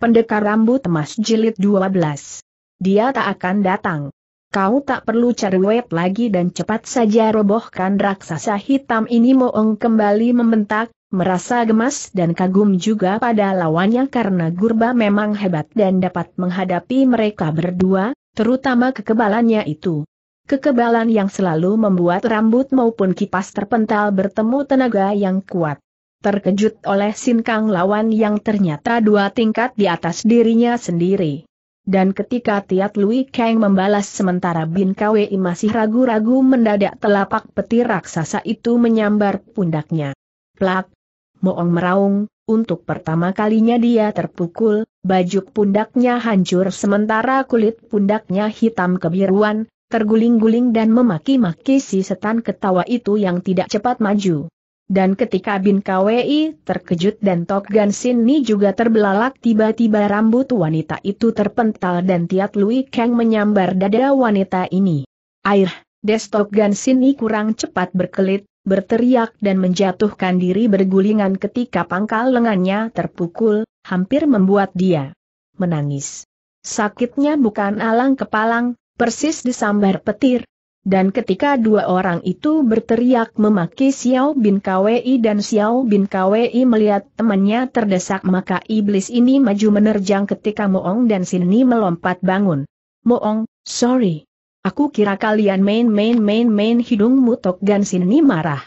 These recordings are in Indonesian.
Pendekar rambut emas jilid 12. Dia tak akan datang. Kau tak perlu cari web lagi dan cepat saja robohkan raksasa hitam ini Moong kembali membentak, merasa gemas dan kagum juga pada lawannya karena Gurba memang hebat dan dapat menghadapi mereka berdua, terutama kekebalannya itu. Kekebalan yang selalu membuat rambut maupun kipas terpental bertemu tenaga yang kuat terkejut oleh Sin Kang lawan yang ternyata dua tingkat di atas dirinya sendiri. Dan ketika Tiat Lui Kang membalas sementara Bin Kwei masih ragu-ragu mendadak telapak petir raksasa itu menyambar pundaknya. Plak! Moong meraung, untuk pertama kalinya dia terpukul, bajuk pundaknya hancur sementara kulit pundaknya hitam kebiruan, terguling-guling dan memaki-maki si setan ketawa itu yang tidak cepat maju. Dan ketika Bin KWI terkejut dan Tok Gan Sin Ni juga terbelalak tiba-tiba rambut wanita itu terpental dan Tiat Lui Kang menyambar dada wanita ini. Air, Tok Gan Sin Ni kurang cepat berkelit, berteriak dan menjatuhkan diri bergulingan ketika pangkal lengannya terpukul, hampir membuat dia menangis. Sakitnya bukan alang kepalang, persis disambar petir, dan ketika dua orang itu berteriak memaki Xiao bin Kwei dan Xiao bin Kwei melihat temannya terdesak maka iblis ini maju menerjang ketika Moong dan Sini melompat bangun. Moong, sorry. Aku kira kalian main-main-main-main hidungmu mutok dan Sini marah.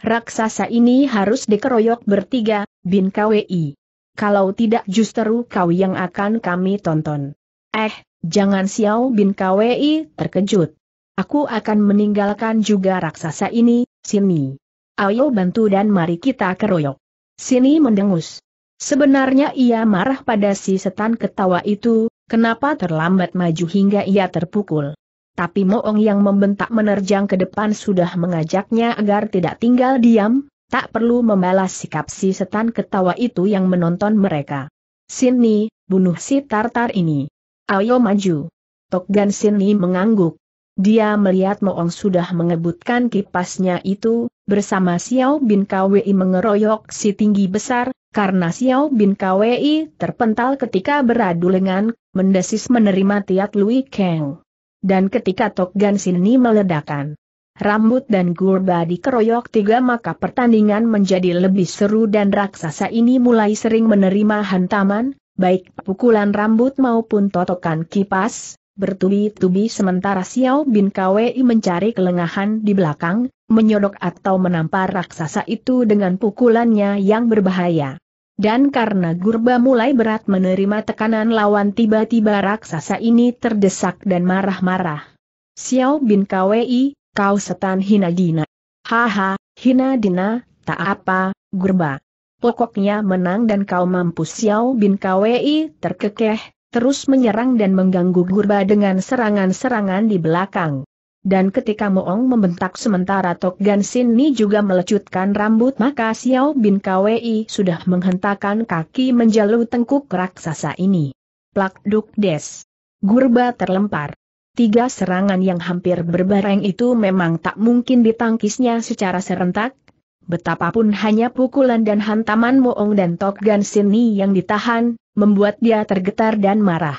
Raksasa ini harus dikeroyok bertiga, bin Kwei. Kalau tidak justru kau yang akan kami tonton. Eh, jangan Xiao bin Kwei terkejut. Aku akan meninggalkan juga raksasa ini, sini. Ayo bantu dan mari kita keroyok. Sini mendengus. Sebenarnya ia marah pada si setan ketawa itu, kenapa terlambat maju hingga ia terpukul. Tapi Moong yang membentak menerjang ke depan sudah mengajaknya agar tidak tinggal diam, tak perlu membalas sikap si setan ketawa itu yang menonton mereka. Sini, bunuh si tartar ini. Ayo maju. Tokgan Sini mengangguk. Dia melihat Moong sudah mengebutkan kipasnya itu, bersama Xiao Bin Kwei mengeroyok si tinggi besar, karena Xiao Bin Kwei terpental ketika beradu lengan, mendesis menerima Tiat Lui Kang. Dan ketika Tok Gan Sini meledakan rambut dan gurba dikeroyok tiga maka pertandingan menjadi lebih seru dan raksasa ini mulai sering menerima hantaman, baik pukulan rambut maupun totokan kipas, bertubi-tubi sementara Xiao Bin Kwei mencari kelengahan di belakang, menyodok atau menampar raksasa itu dengan pukulannya yang berbahaya. Dan karena Gurba mulai berat menerima tekanan lawan tiba-tiba raksasa ini terdesak dan marah-marah. Xiao Bin Kwei, kau setan hina dina. Haha, hina dina, tak apa, Gurba. Pokoknya menang dan kau mampu Xiao Bin Kwei terkekeh, terus menyerang dan mengganggu Gurba dengan serangan-serangan di belakang. Dan ketika Moong membentak sementara Tok Gan Sin juga melecutkan rambut maka Xiao Bin Kwei sudah menghentakkan kaki menjalu tengkuk raksasa ini. Plak duk des. Gurba terlempar. Tiga serangan yang hampir berbareng itu memang tak mungkin ditangkisnya secara serentak. Betapapun hanya pukulan dan hantaman Moong dan Tok Gan Sin yang ditahan, membuat dia tergetar dan marah.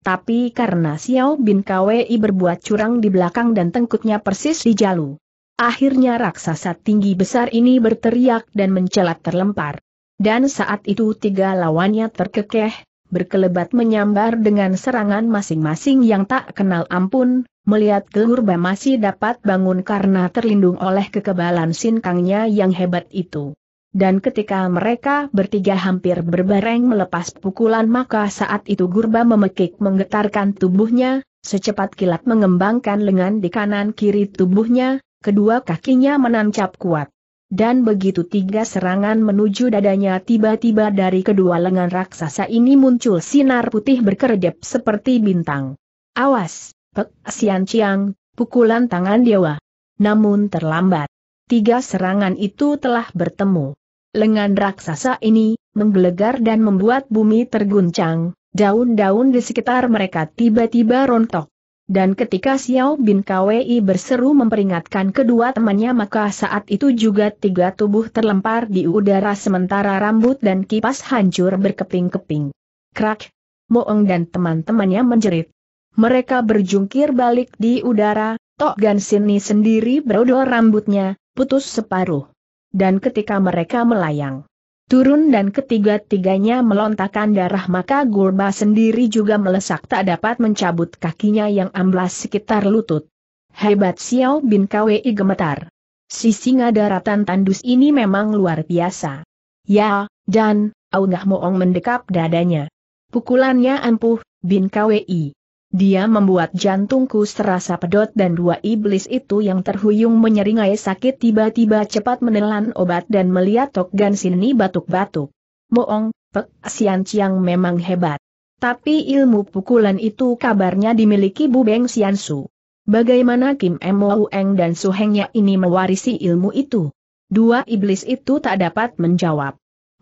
Tapi karena Xiao Bin Kwei berbuat curang di belakang dan tengkutnya persis di jalu. Akhirnya raksasa tinggi besar ini berteriak dan mencelat terlempar. Dan saat itu tiga lawannya terkekeh, berkelebat menyambar dengan serangan masing-masing yang tak kenal ampun, melihat Gelurba masih dapat bangun karena terlindung oleh kekebalan sinkangnya yang hebat itu dan ketika mereka bertiga hampir berbareng melepas pukulan maka saat itu Gurba memekik menggetarkan tubuhnya, secepat kilat mengembangkan lengan di kanan kiri tubuhnya, kedua kakinya menancap kuat. Dan begitu tiga serangan menuju dadanya tiba-tiba dari kedua lengan raksasa ini muncul sinar putih berkedip seperti bintang. Awas, Pek Sian Chiang, pukulan tangan dewa. Namun terlambat. Tiga serangan itu telah bertemu. Lengan raksasa ini, menggelegar dan membuat bumi terguncang, daun-daun di sekitar mereka tiba-tiba rontok. Dan ketika Xiao Bin Kwei berseru memperingatkan kedua temannya maka saat itu juga tiga tubuh terlempar di udara sementara rambut dan kipas hancur berkeping-keping. Krak! Moeng dan teman-temannya menjerit. Mereka berjungkir balik di udara, Tok Gan Sini sendiri berodol rambutnya, putus separuh dan ketika mereka melayang turun dan ketiga-tiganya melontarkan darah maka Gurba sendiri juga melesak tak dapat mencabut kakinya yang amblas sekitar lutut. Hebat Xiao bin Kwei gemetar. Si singa daratan tandus ini memang luar biasa. Ya, dan, Aungah Moong mendekap dadanya. Pukulannya ampuh, bin Kwei. Dia membuat jantungku serasa pedot dan dua iblis itu yang terhuyung menyeringai sakit tiba-tiba cepat menelan obat dan melihat Tok Gan Sini batuk-batuk. Moong, Pek Sian Chiang memang hebat. Tapi ilmu pukulan itu kabarnya dimiliki Bu Beng Sian Su. Bagaimana Kim Mo Eng dan Su Hengnya ini mewarisi ilmu itu? Dua iblis itu tak dapat menjawab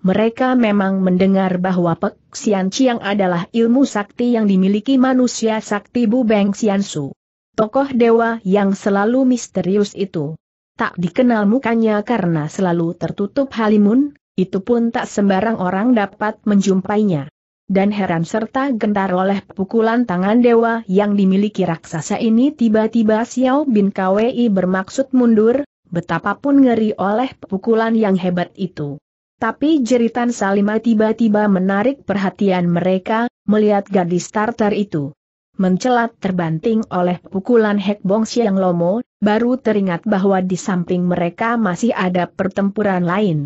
mereka memang mendengar bahwa Pek yang Chiang adalah ilmu sakti yang dimiliki manusia sakti Bu Beng Sian Su. Tokoh dewa yang selalu misterius itu. Tak dikenal mukanya karena selalu tertutup halimun, itu pun tak sembarang orang dapat menjumpainya. Dan heran serta gentar oleh pukulan tangan dewa yang dimiliki raksasa ini tiba-tiba Xiao Bin Kwei bermaksud mundur, betapapun ngeri oleh pukulan yang hebat itu. Tapi jeritan Salima tiba-tiba menarik perhatian mereka, melihat gadis Tartar itu. Mencelat terbanting oleh pukulan Hek Bong Siang Lomo, baru teringat bahwa di samping mereka masih ada pertempuran lain.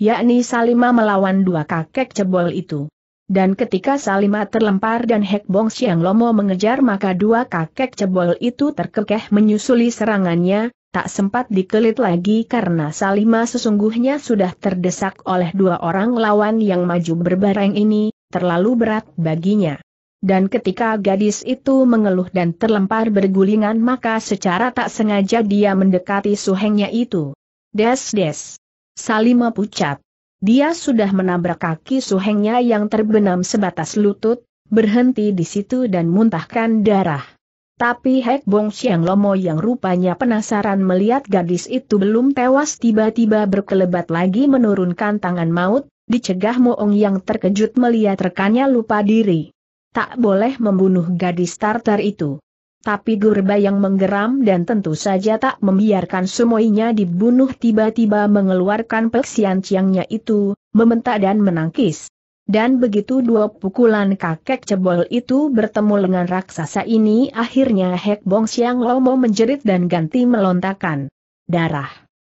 Yakni Salima melawan dua kakek cebol itu. Dan ketika Salima terlempar dan Hek Bong Siang Lomo mengejar maka dua kakek cebol itu terkekeh menyusuli serangannya, tak sempat dikelit lagi karena Salima sesungguhnya sudah terdesak oleh dua orang lawan yang maju berbareng ini, terlalu berat baginya. Dan ketika gadis itu mengeluh dan terlempar bergulingan maka secara tak sengaja dia mendekati suhengnya itu. Des-des. Salima pucat. Dia sudah menabrak kaki suhengnya yang terbenam sebatas lutut, berhenti di situ dan muntahkan darah. Tapi Hek Bong Siang Lomo yang rupanya penasaran melihat gadis itu belum tewas tiba-tiba berkelebat lagi menurunkan tangan maut, dicegah Moong yang terkejut melihat rekannya lupa diri. Tak boleh membunuh gadis Tartar itu. Tapi Gurba yang menggeram dan tentu saja tak membiarkan semuanya dibunuh tiba-tiba mengeluarkan peksian ciangnya itu, membentak dan menangkis. Dan begitu dua pukulan kakek cebol itu bertemu lengan raksasa ini akhirnya Hek Bong Siang Lomo menjerit dan ganti melontakan. Darah.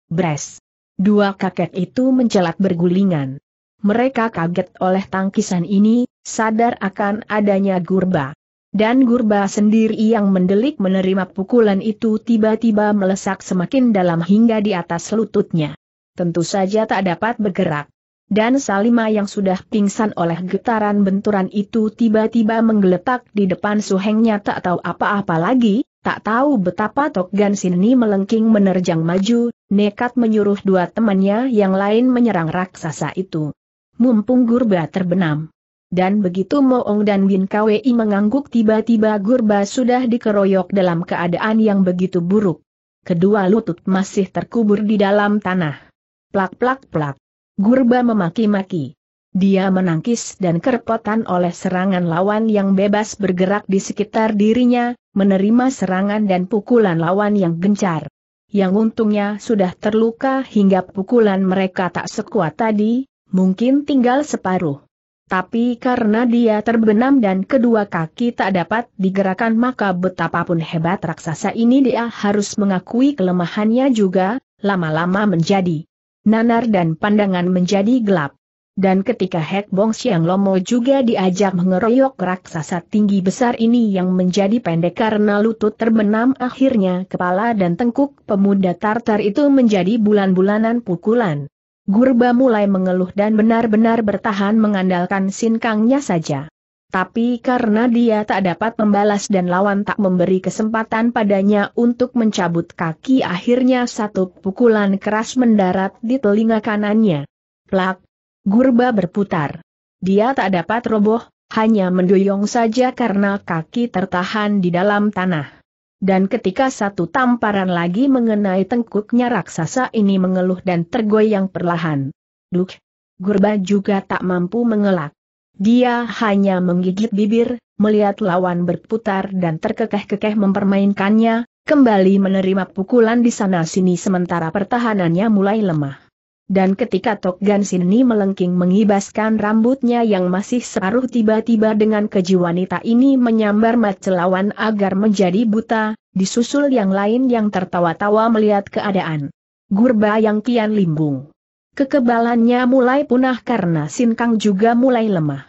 Bres. Dua kakek itu mencelat bergulingan. Mereka kaget oleh tangkisan ini, sadar akan adanya gurba. Dan gurba sendiri yang mendelik menerima pukulan itu tiba-tiba melesak semakin dalam hingga di atas lututnya. Tentu saja tak dapat bergerak dan Salima yang sudah pingsan oleh getaran benturan itu tiba-tiba menggeletak di depan suhengnya tak tahu apa-apa lagi, tak tahu betapa Tok Gan Sini melengking menerjang maju, nekat menyuruh dua temannya yang lain menyerang raksasa itu. Mumpung Gurba terbenam. Dan begitu Moong dan Bin Kwei mengangguk tiba-tiba Gurba sudah dikeroyok dalam keadaan yang begitu buruk. Kedua lutut masih terkubur di dalam tanah. Plak plak plak. Gurba memaki-maki. Dia menangkis dan kerepotan oleh serangan lawan yang bebas bergerak di sekitar dirinya, menerima serangan dan pukulan lawan yang gencar. Yang untungnya sudah terluka hingga pukulan mereka tak sekuat tadi, mungkin tinggal separuh. Tapi karena dia terbenam dan kedua kaki tak dapat digerakkan maka betapapun hebat raksasa ini dia harus mengakui kelemahannya juga, lama-lama menjadi nanar dan pandangan menjadi gelap. Dan ketika Hek Bong Siang Lomo juga diajak mengeroyok raksasa tinggi besar ini yang menjadi pendek karena lutut terbenam akhirnya kepala dan tengkuk pemuda Tartar itu menjadi bulan-bulanan pukulan. Gurba mulai mengeluh dan benar-benar bertahan mengandalkan sinkangnya saja. Tapi karena dia tak dapat membalas dan lawan tak memberi kesempatan padanya untuk mencabut kaki akhirnya satu pukulan keras mendarat di telinga kanannya. Plak! Gurba berputar. Dia tak dapat roboh, hanya mendoyong saja karena kaki tertahan di dalam tanah. Dan ketika satu tamparan lagi mengenai tengkuknya raksasa ini mengeluh dan tergoyang perlahan. Duk! Gurba juga tak mampu mengelak. Dia hanya menggigit bibir, melihat lawan berputar dan terkekeh-kekeh mempermainkannya, kembali menerima pukulan di sana-sini sementara pertahanannya mulai lemah. Dan ketika Tok Gan Sini melengking mengibaskan rambutnya yang masih separuh tiba-tiba dengan keji wanita ini menyambar macelawan lawan agar menjadi buta, disusul yang lain yang tertawa-tawa melihat keadaan. Gurba yang kian limbung. Kekebalannya mulai punah karena Sin Kang juga mulai lemah.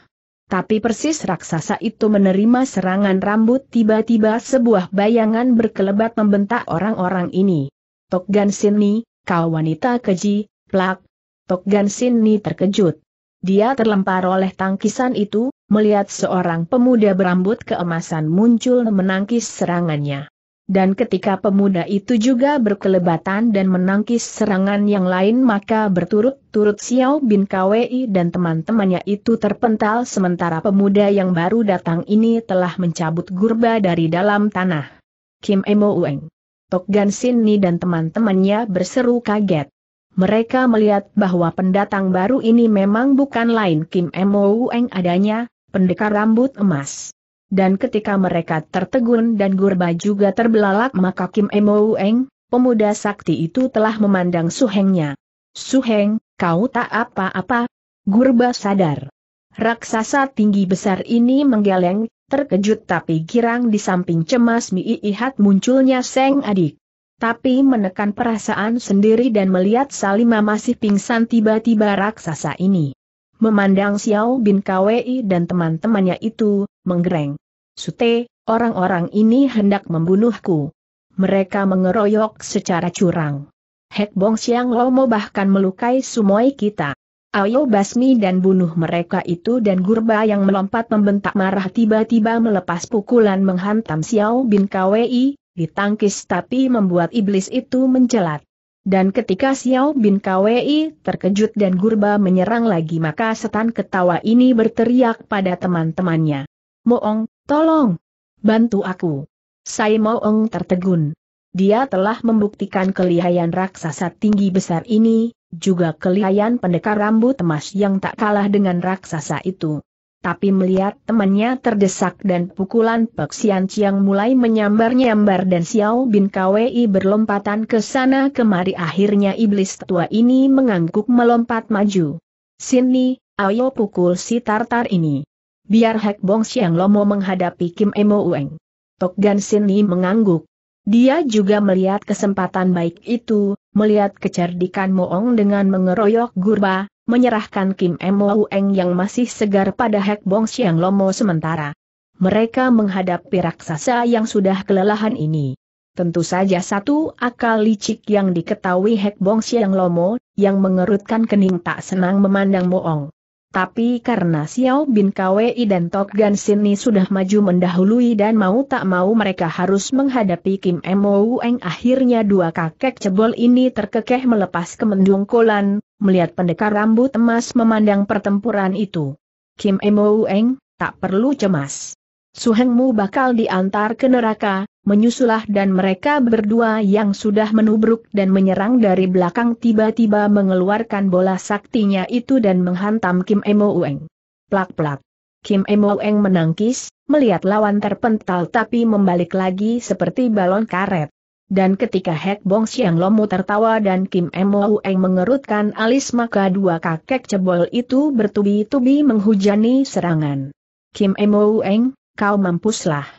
Tapi persis raksasa itu menerima serangan rambut tiba-tiba sebuah bayangan berkelebat membentak orang-orang ini. Tokgan ni kau wanita keji, plak. Tokgan Sinni terkejut. Dia terlempar oleh tangkisan itu, melihat seorang pemuda berambut keemasan muncul menangkis serangannya dan ketika pemuda itu juga berkelebatan dan menangkis serangan yang lain maka berturut-turut Xiao Bin Kwei dan teman-temannya itu terpental sementara pemuda yang baru datang ini telah mencabut gurba dari dalam tanah. Kim Emo Ueng. Tok Gan Sin Ni dan teman-temannya berseru kaget. Mereka melihat bahwa pendatang baru ini memang bukan lain Kim Emo Ueng adanya, pendekar rambut emas dan ketika mereka tertegun dan gurba juga terbelalak maka Kim Emo Eng, pemuda sakti itu telah memandang Suhengnya. Suheng, kau tak apa-apa? Gurba sadar. Raksasa tinggi besar ini menggeleng, terkejut tapi girang di samping cemas mi miihat munculnya Seng adik. Tapi menekan perasaan sendiri dan melihat Salima masih pingsan tiba-tiba raksasa ini. Memandang Xiao Bin Kwei dan teman-temannya itu, menggereng. Sute, orang-orang ini hendak membunuhku. Mereka mengeroyok secara curang. Hek Bong Xiang Lomo bahkan melukai sumoi kita. Ayo basmi dan bunuh mereka itu dan Gurba yang melompat membentak marah tiba-tiba melepas pukulan menghantam Xiao Bin Kwei, ditangkis tapi membuat iblis itu mencelat. Dan ketika Xiao Bin Kwei terkejut dan gurba menyerang lagi maka setan ketawa ini berteriak pada teman-temannya. Moong, tolong! Bantu aku! Sai Moong tertegun. Dia telah membuktikan kelihayan raksasa tinggi besar ini, juga kelihayan pendekar rambut emas yang tak kalah dengan raksasa itu tapi melihat temannya terdesak dan pukulan Pek Sian Chiang mulai menyambar-nyambar dan Xiao Bin Kwei berlompatan ke sana kemari akhirnya iblis tua ini mengangguk melompat maju. Sini, ayo pukul si tartar ini. Biar Hek Bong Siang Lomo menghadapi Kim Emo Ueng. Tok Gan Sini mengangguk. Dia juga melihat kesempatan baik itu, melihat kecerdikan Moong dengan mengeroyok Gurba, menyerahkan Kim Mo Eng yang masih segar pada Hek Bong Siang Lomo sementara. Mereka menghadapi raksasa yang sudah kelelahan ini. Tentu saja satu akal licik yang diketahui Hek Bong Siang Lomo, yang mengerutkan kening tak senang memandang Moong. Tapi karena Xiao Bin Kwei dan Tok Gan Sini sudah maju mendahului dan mau tak mau mereka harus menghadapi Kim Mo Eng akhirnya dua kakek cebol ini terkekeh melepas kemendung kolan, melihat pendekar rambut emas memandang pertempuran itu. Kim Emo Eng, tak perlu cemas. Suhengmu bakal diantar ke neraka, menyusulah dan mereka berdua yang sudah menubruk dan menyerang dari belakang tiba-tiba mengeluarkan bola saktinya itu dan menghantam Kim Emo Eng. Plak-plak. Kim Emo Eng menangkis, melihat lawan terpental tapi membalik lagi seperti balon karet. Dan ketika Hek Bong Siang Lomu tertawa dan Kim Mo Eng mengerutkan alis maka dua kakek cebol itu bertubi-tubi menghujani serangan. Kim Mo Eng, kau mampuslah.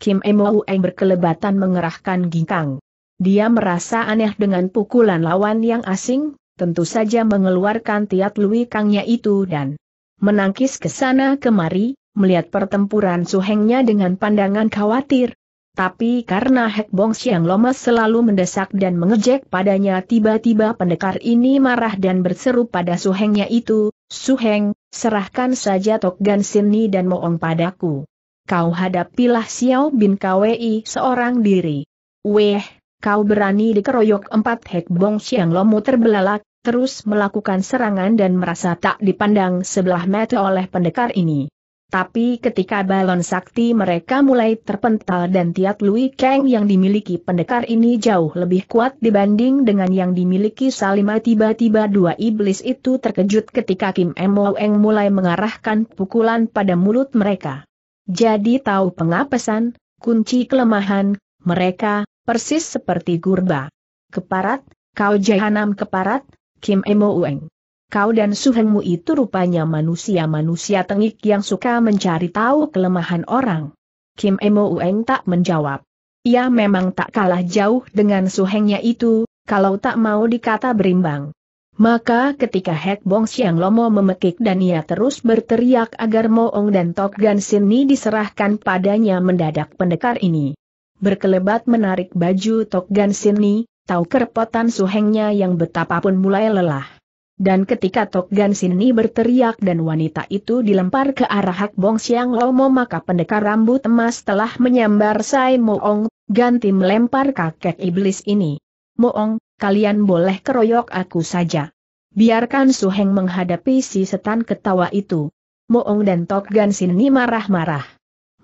Kim Mo Eng berkelebatan mengerahkan ginkang. Dia merasa aneh dengan pukulan lawan yang asing, tentu saja mengeluarkan tiat lui kangnya itu dan menangkis ke sana kemari, melihat pertempuran suhengnya dengan pandangan khawatir, tapi karena Hek Bong Xiang Lomas selalu mendesak dan mengejek padanya tiba-tiba pendekar ini marah dan berseru pada suhengnya itu, Suheng, serahkan saja Tok Gan Sini dan Moong padaku. Kau hadapilah Xiao Bin Kwei seorang diri. Weh, kau berani dikeroyok empat Hek Bong Siang Lomu terbelalak, terus melakukan serangan dan merasa tak dipandang sebelah mata oleh pendekar ini. Tapi ketika balon sakti mereka mulai terpental dan tiat Lui Kang yang dimiliki pendekar ini jauh lebih kuat dibanding dengan yang dimiliki Salima tiba-tiba dua iblis itu terkejut ketika Kim Emo Eng mulai mengarahkan pukulan pada mulut mereka. Jadi tahu pengapesan, kunci kelemahan, mereka, persis seperti gurba. Keparat, kau jahanam keparat, Kim Emo Eng kau dan suhengmu itu rupanya manusia-manusia tengik yang suka mencari tahu kelemahan orang. Kim Emo Ueng tak menjawab. Ia memang tak kalah jauh dengan suhengnya itu, kalau tak mau dikata berimbang. Maka ketika Hek Bong Siang Lomo memekik dan ia terus berteriak agar Moong dan Tok Gan Sini diserahkan padanya mendadak pendekar ini. Berkelebat menarik baju Tok Gan Sini, tahu kerepotan suhengnya yang betapapun mulai lelah. Dan ketika Tok Gan Sini berteriak dan wanita itu dilempar ke arah Hak Bong Siang Lomo maka pendekar rambut emas telah menyambar Sai Moong, ganti melempar kakek iblis ini. Moong, kalian boleh keroyok aku saja. Biarkan Su Heng menghadapi si setan ketawa itu. Moong dan Tok Gan Sini marah-marah.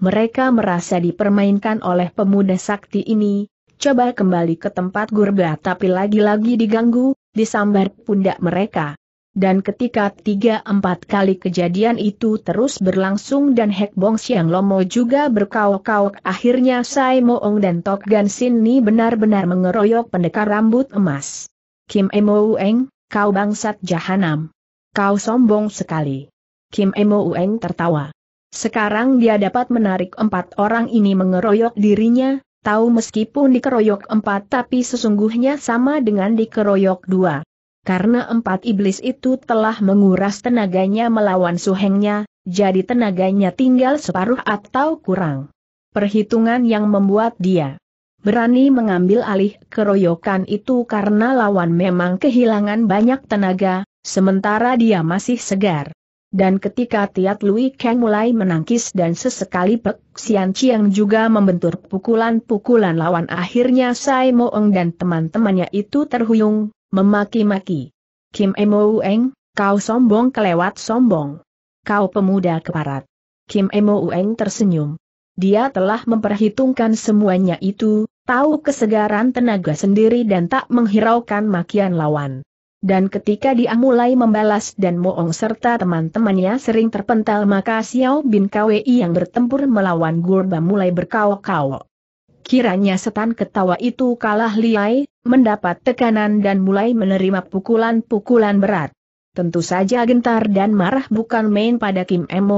Mereka merasa dipermainkan oleh pemuda sakti ini, coba kembali ke tempat gurba tapi lagi-lagi diganggu, disambar pundak mereka. Dan ketika tiga empat kali kejadian itu terus berlangsung dan Hek Bong Siang Lomo juga berkauk-kauk akhirnya Sai Moong dan Tok Gan Sin Ni benar-benar mengeroyok pendekar rambut emas. Kim Emo Ueng, kau bangsat jahanam. Kau sombong sekali. Kim Emo Ueng tertawa. Sekarang dia dapat menarik empat orang ini mengeroyok dirinya, tahu meskipun dikeroyok empat tapi sesungguhnya sama dengan dikeroyok dua. Karena empat iblis itu telah menguras tenaganya melawan suhengnya, jadi tenaganya tinggal separuh atau kurang. Perhitungan yang membuat dia berani mengambil alih keroyokan itu karena lawan memang kehilangan banyak tenaga, sementara dia masih segar. Dan ketika Tiat Lui Kang mulai menangkis dan sesekali Pek Sian Chiang juga membentur pukulan-pukulan lawan akhirnya Sai Mo Eng dan teman-temannya itu terhuyung, memaki-maki. Kim Emo Eng, kau sombong kelewat sombong. Kau pemuda keparat. Kim Emo Eng tersenyum. Dia telah memperhitungkan semuanya itu, tahu kesegaran tenaga sendiri dan tak menghiraukan makian lawan. Dan ketika dia mulai membalas dan Moong serta teman-temannya sering terpental maka Xiao Bin Kwei yang bertempur melawan Gurba mulai berkaok-kaok. Kiranya setan ketawa itu kalah liai, mendapat tekanan dan mulai menerima pukulan-pukulan berat. Tentu saja gentar dan marah bukan main pada Kim Eng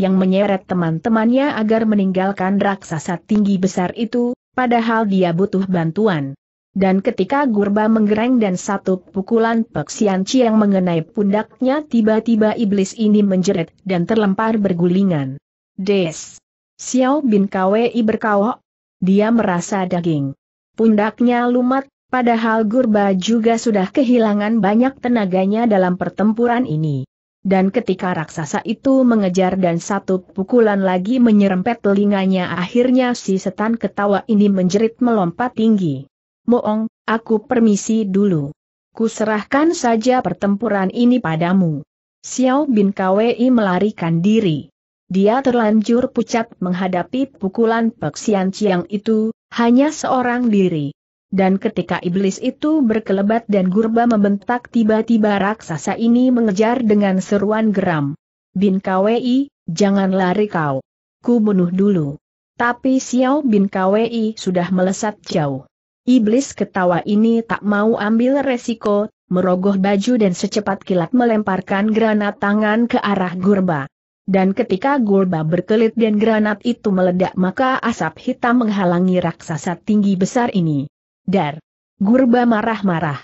yang menyeret teman-temannya agar meninggalkan raksasa tinggi besar itu, padahal dia butuh bantuan. Dan ketika gurba menggereng dan satu pukulan Pek Sian Chiang mengenai pundaknya tiba-tiba iblis ini menjerit dan terlempar bergulingan. Des! Xiao Bin Kwei berkawok. Dia merasa daging. Pundaknya lumat, padahal gurba juga sudah kehilangan banyak tenaganya dalam pertempuran ini. Dan ketika raksasa itu mengejar dan satu pukulan lagi menyerempet telinganya akhirnya si setan ketawa ini menjerit melompat tinggi. Moong, aku permisi dulu. Kuserahkan saja pertempuran ini padamu. Xiao Bin Kwei melarikan diri. Dia terlanjur pucat menghadapi pukulan Peksian Chiang itu, hanya seorang diri. Dan ketika iblis itu berkelebat dan gurba membentak tiba-tiba raksasa ini mengejar dengan seruan geram. Bin Kwei, jangan lari kau. Ku bunuh dulu. Tapi Xiao Bin Kwei sudah melesat jauh. Iblis ketawa ini tak mau ambil resiko, merogoh baju dan secepat kilat melemparkan granat tangan ke arah Gurba. Dan ketika Gurba berkelit dan granat itu meledak maka asap hitam menghalangi raksasa tinggi besar ini. Dar! Gurba marah-marah.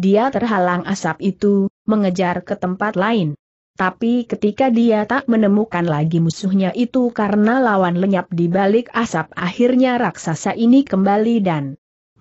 Dia terhalang asap itu, mengejar ke tempat lain. Tapi ketika dia tak menemukan lagi musuhnya itu karena lawan lenyap di balik asap akhirnya raksasa ini kembali dan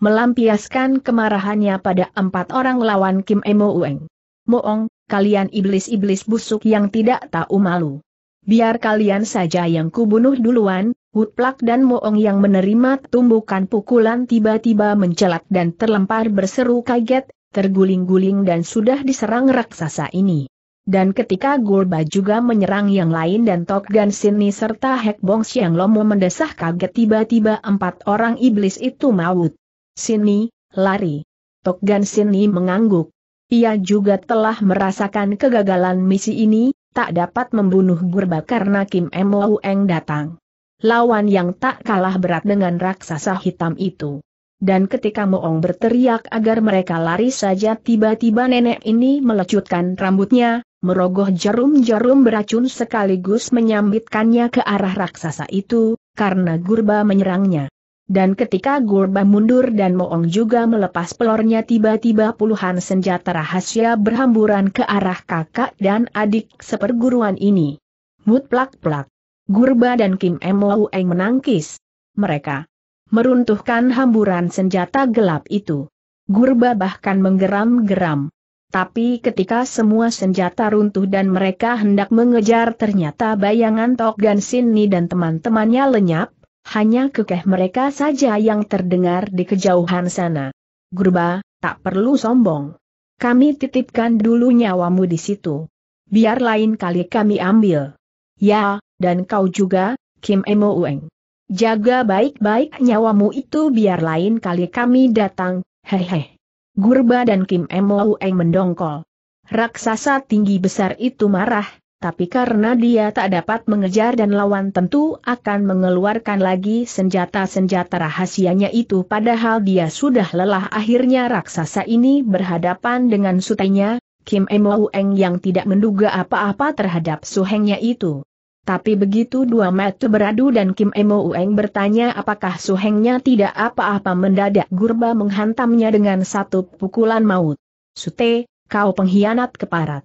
melampiaskan kemarahannya pada empat orang lawan Kim Emo Ueng. Moong, kalian iblis-iblis busuk yang tidak tahu malu. Biar kalian saja yang kubunuh duluan, Woodplak dan Moong yang menerima tumbukan pukulan tiba-tiba mencelat dan terlempar berseru kaget, terguling-guling dan sudah diserang raksasa ini. Dan ketika Gulba juga menyerang yang lain dan Tok Gan Sini serta Hek Bong Siang Lomo mendesah kaget tiba-tiba empat orang iblis itu maut. Sini, lari. Tok Gan Sini mengangguk. Ia juga telah merasakan kegagalan misi ini, tak dapat membunuh Gurba karena Kim Mo Eng datang. Lawan yang tak kalah berat dengan raksasa hitam itu. Dan ketika Moong berteriak agar mereka lari saja tiba-tiba nenek ini melecutkan rambutnya, merogoh jarum-jarum beracun sekaligus menyambitkannya ke arah raksasa itu, karena Gurba menyerangnya. Dan ketika Gurba mundur dan Moong juga melepas pelornya tiba-tiba puluhan senjata rahasia berhamburan ke arah kakak dan adik seperguruan ini. Mut plak-plak. Gurba dan Kim Emoeng menangkis. Mereka meruntuhkan hamburan senjata gelap itu. Gurba bahkan menggeram-geram. Tapi ketika semua senjata runtuh dan mereka hendak mengejar ternyata bayangan Tok Gan Ni dan teman-temannya lenyap, hanya kekeh mereka saja yang terdengar di kejauhan sana. Gurba, tak perlu sombong. Kami titipkan dulu nyawamu di situ. Biar lain kali kami ambil. Ya, dan kau juga, Kim Emo Ueng. Jaga baik-baik nyawamu itu biar lain kali kami datang, hehe. Gurba dan Kim Emo Ueng mendongkol. Raksasa tinggi besar itu marah, tapi karena dia tak dapat mengejar dan lawan tentu akan mengeluarkan lagi senjata-senjata rahasianya itu padahal dia sudah lelah akhirnya raksasa ini berhadapan dengan sutenya, Kim Emo Eng yang tidak menduga apa-apa terhadap suhengnya itu. Tapi begitu dua mata beradu dan Kim Emo Ueng bertanya apakah suhengnya tidak apa-apa mendadak Gurba menghantamnya dengan satu pukulan maut. Sute, kau pengkhianat keparat.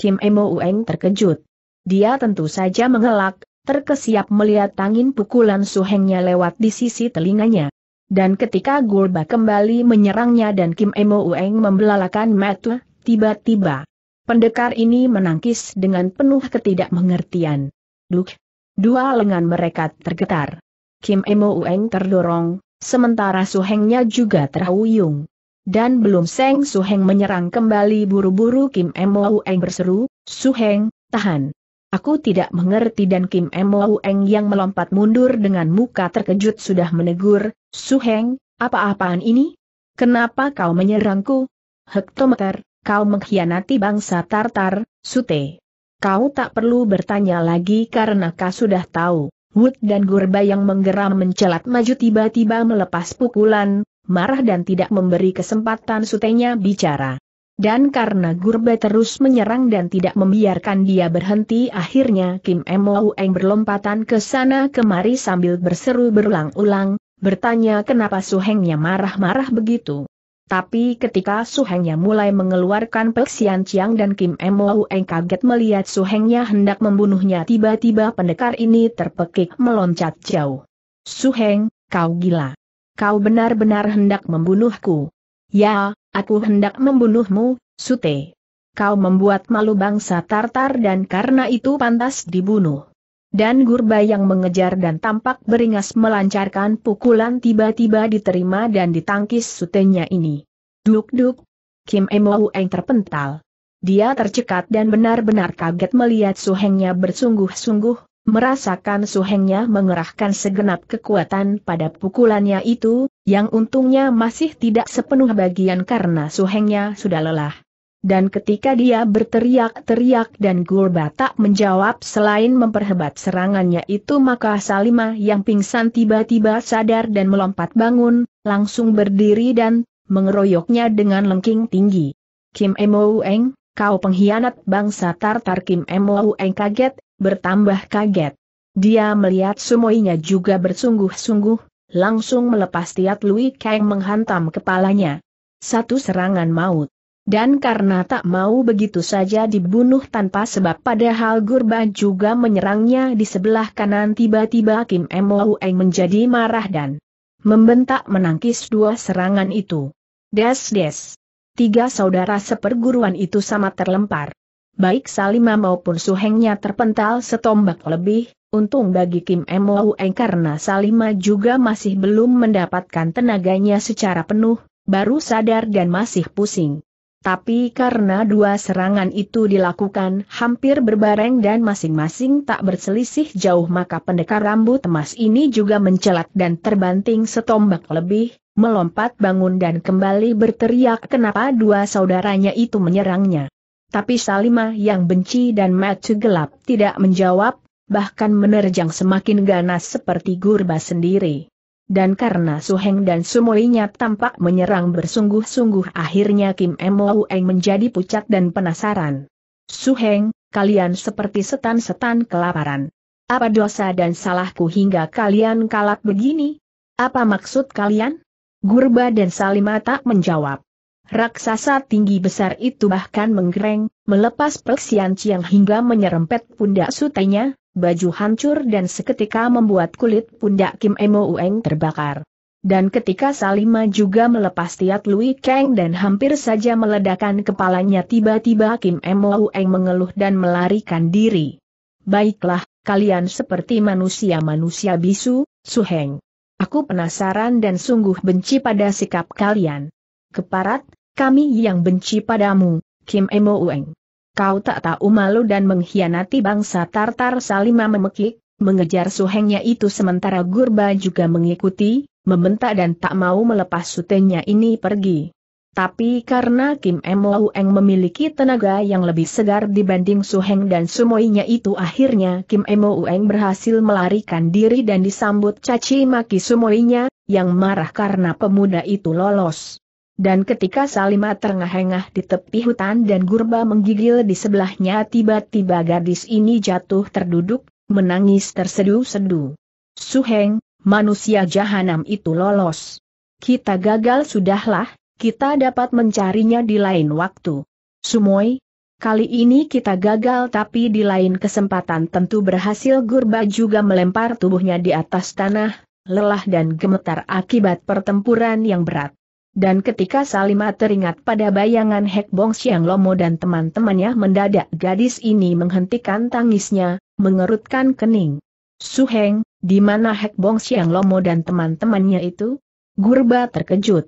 Kim Emo Ueng terkejut. Dia tentu saja mengelak, terkesiap melihat angin pukulan suhengnya lewat di sisi telinganya. Dan ketika Gulba kembali menyerangnya dan Kim Emo Ueng membelalakan mata, tiba-tiba. Pendekar ini menangkis dengan penuh ketidakmengertian. Duk. Dua lengan mereka tergetar. Kim Emo Ueng terdorong, sementara suhengnya juga terhuyung. Dan belum Seng Suheng menyerang kembali buru-buru Kim Eng berseru, Suheng, tahan. Aku tidak mengerti dan Kim Eng yang melompat mundur dengan muka terkejut sudah menegur, Suheng, apa-apaan ini? Kenapa kau menyerangku? Hektometer, kau mengkhianati bangsa Tartar, Sute. Kau tak perlu bertanya lagi karena kau sudah tahu. Wood dan Gurba yang menggeram mencelat maju tiba-tiba melepas pukulan, marah dan tidak memberi kesempatan sutenya bicara. Dan karena Gurbe terus menyerang dan tidak membiarkan dia berhenti akhirnya Kim Eng berlompatan ke sana kemari sambil berseru berulang-ulang, bertanya kenapa Suhengnya marah-marah begitu. Tapi ketika Suhengnya mulai mengeluarkan peksian Chiang dan Kim Eng kaget melihat Suhengnya hendak membunuhnya tiba-tiba pendekar ini terpekik meloncat jauh. Suheng, kau gila kau benar-benar hendak membunuhku. Ya, aku hendak membunuhmu, Sute. Kau membuat malu bangsa Tartar dan karena itu pantas dibunuh. Dan Gurba yang mengejar dan tampak beringas melancarkan pukulan tiba-tiba diterima dan ditangkis sutenya ini. Duk-duk. Kim Emou Eng terpental. Dia tercekat dan benar-benar kaget melihat suhengnya bersungguh-sungguh, Merasakan suhengnya mengerahkan segenap kekuatan pada pukulannya itu, yang untungnya masih tidak sepenuh bagian karena suhengnya sudah lelah. Dan ketika dia berteriak-teriak dan tak menjawab selain memperhebat serangannya itu maka Salima yang pingsan tiba-tiba sadar dan melompat bangun, langsung berdiri dan mengeroyoknya dengan lengking tinggi. Kim Emo Eng, kau pengkhianat bangsa Tartar Kim Emo Eng kaget, bertambah kaget. Dia melihat sumoinya juga bersungguh-sungguh, langsung melepas tiat Lui Kang menghantam kepalanya. Satu serangan maut. Dan karena tak mau begitu saja dibunuh tanpa sebab padahal Gurba juga menyerangnya di sebelah kanan tiba-tiba Kim Eng menjadi marah dan membentak menangkis dua serangan itu. Des-des. Tiga saudara seperguruan itu sama terlempar baik Salima maupun Suhengnya terpental setombak lebih, untung bagi Kim Eng karena Salima juga masih belum mendapatkan tenaganya secara penuh, baru sadar dan masih pusing. Tapi karena dua serangan itu dilakukan hampir berbareng dan masing-masing tak berselisih jauh maka pendekar rambut emas ini juga mencelat dan terbanting setombak lebih, melompat bangun dan kembali berteriak kenapa dua saudaranya itu menyerangnya. Tapi Salimah yang benci dan matu gelap tidak menjawab, bahkan menerjang semakin ganas seperti gurba sendiri. Dan karena Suheng dan Sumulinya tampak menyerang bersungguh-sungguh akhirnya Kim Eng menjadi pucat dan penasaran. Suheng, kalian seperti setan-setan kelaparan. Apa dosa dan salahku hingga kalian kalap begini? Apa maksud kalian? Gurba dan Salima tak menjawab. Raksasa tinggi besar itu bahkan menggereng, melepas persian ciang hingga menyerempet pundak sutenya, baju hancur dan seketika membuat kulit pundak Kim Emo Ueng terbakar. Dan ketika Salima juga melepas Tiat Lui Kang dan hampir saja meledakkan kepalanya tiba-tiba Kim Emo Ueng mengeluh dan melarikan diri. Baiklah, kalian seperti manusia-manusia bisu, Suheng. Aku penasaran dan sungguh benci pada sikap kalian keparat, kami yang benci padamu, Kim Emo Ueng. Kau tak tahu malu dan mengkhianati bangsa Tartar Salima memekik, mengejar suhengnya itu sementara Gurba juga mengikuti, membentak dan tak mau melepas sutenya ini pergi. Tapi karena Kim Emo Ueng memiliki tenaga yang lebih segar dibanding Suheng dan Sumoinya itu akhirnya Kim Emo Ueng berhasil melarikan diri dan disambut caci maki Sumoinya, yang marah karena pemuda itu lolos. Dan ketika Salima terengah-engah di tepi hutan dan Gurba menggigil di sebelahnya tiba-tiba gadis ini jatuh terduduk, menangis tersedu-sedu. Suheng, manusia jahanam itu lolos. Kita gagal sudahlah, kita dapat mencarinya di lain waktu. Sumoy, kali ini kita gagal tapi di lain kesempatan tentu berhasil Gurba juga melempar tubuhnya di atas tanah, lelah dan gemetar akibat pertempuran yang berat. Dan ketika Salima teringat pada bayangan Hek Bong Siang Lomo dan teman-temannya mendadak gadis ini menghentikan tangisnya, mengerutkan kening. Suheng, di mana Hek Bong Siang Lomo dan teman-temannya itu? Gurba terkejut.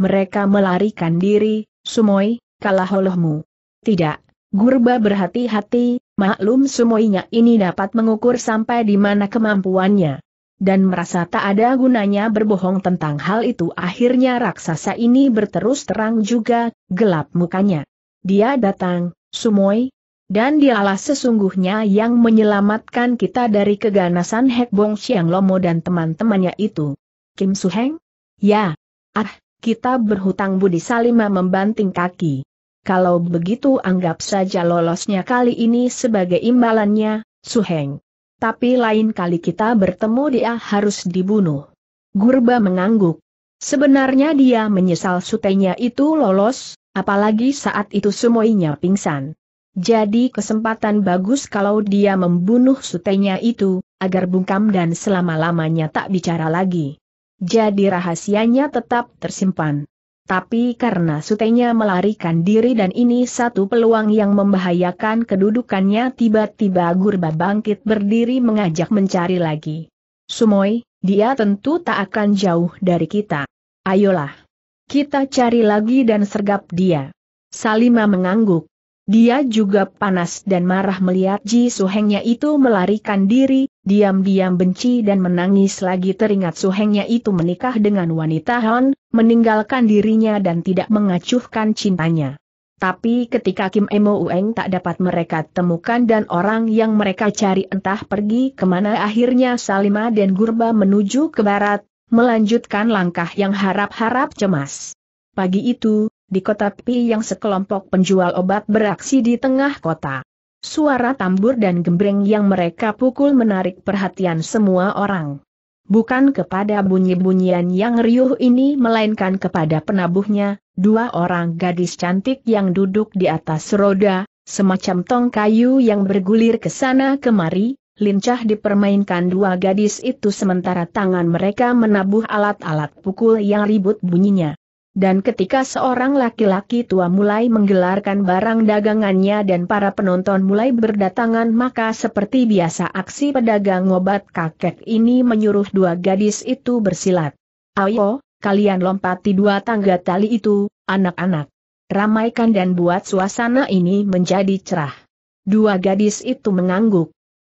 Mereka melarikan diri, Sumoi, kalah olehmu. Tidak, Gurba berhati-hati, maklum Sumoinya ini dapat mengukur sampai di mana kemampuannya dan merasa tak ada gunanya berbohong tentang hal itu akhirnya raksasa ini berterus terang juga, gelap mukanya. Dia datang, Sumoy, dan dialah sesungguhnya yang menyelamatkan kita dari keganasan Hek Bong Xiang Lomo dan teman-temannya itu. Kim Su Heng, Ya. Ah, kita berhutang budi Salima membanting kaki. Kalau begitu anggap saja lolosnya kali ini sebagai imbalannya, Su Heng. Tapi lain kali kita bertemu dia harus dibunuh. Gurba mengangguk. Sebenarnya dia menyesal sutenya itu lolos, apalagi saat itu semuanya pingsan. Jadi kesempatan bagus kalau dia membunuh sutenya itu, agar bungkam dan selama-lamanya tak bicara lagi. Jadi rahasianya tetap tersimpan. Tapi karena sutenya melarikan diri dan ini satu peluang yang membahayakan kedudukannya tiba-tiba Gurba bangkit berdiri mengajak mencari lagi. Sumoy, dia tentu tak akan jauh dari kita. Ayolah. Kita cari lagi dan sergap dia. Salima mengangguk. Dia juga panas dan marah melihat Ji Suhengnya itu melarikan diri, diam-diam benci dan menangis lagi teringat suhengnya itu menikah dengan wanita Han, meninggalkan dirinya dan tidak mengacuhkan cintanya. Tapi ketika Kim Emo Ueng tak dapat mereka temukan dan orang yang mereka cari entah pergi kemana akhirnya Salima dan Gurba menuju ke barat, melanjutkan langkah yang harap-harap cemas. Pagi itu, di kota Pi yang sekelompok penjual obat beraksi di tengah kota. Suara tambur dan gembreng yang mereka pukul menarik perhatian semua orang. Bukan kepada bunyi-bunyian yang riuh ini melainkan kepada penabuhnya, dua orang gadis cantik yang duduk di atas roda, semacam tong kayu yang bergulir ke sana kemari, lincah dipermainkan dua gadis itu sementara tangan mereka menabuh alat-alat pukul yang ribut bunyinya. Dan ketika seorang laki-laki tua mulai menggelarkan barang dagangannya dan para penonton mulai berdatangan maka seperti biasa aksi pedagang obat kakek ini menyuruh dua gadis itu bersilat. Ayo, kalian lompati dua tangga tali itu, anak-anak. Ramaikan dan buat suasana ini menjadi cerah. Dua gadis itu mengangguk.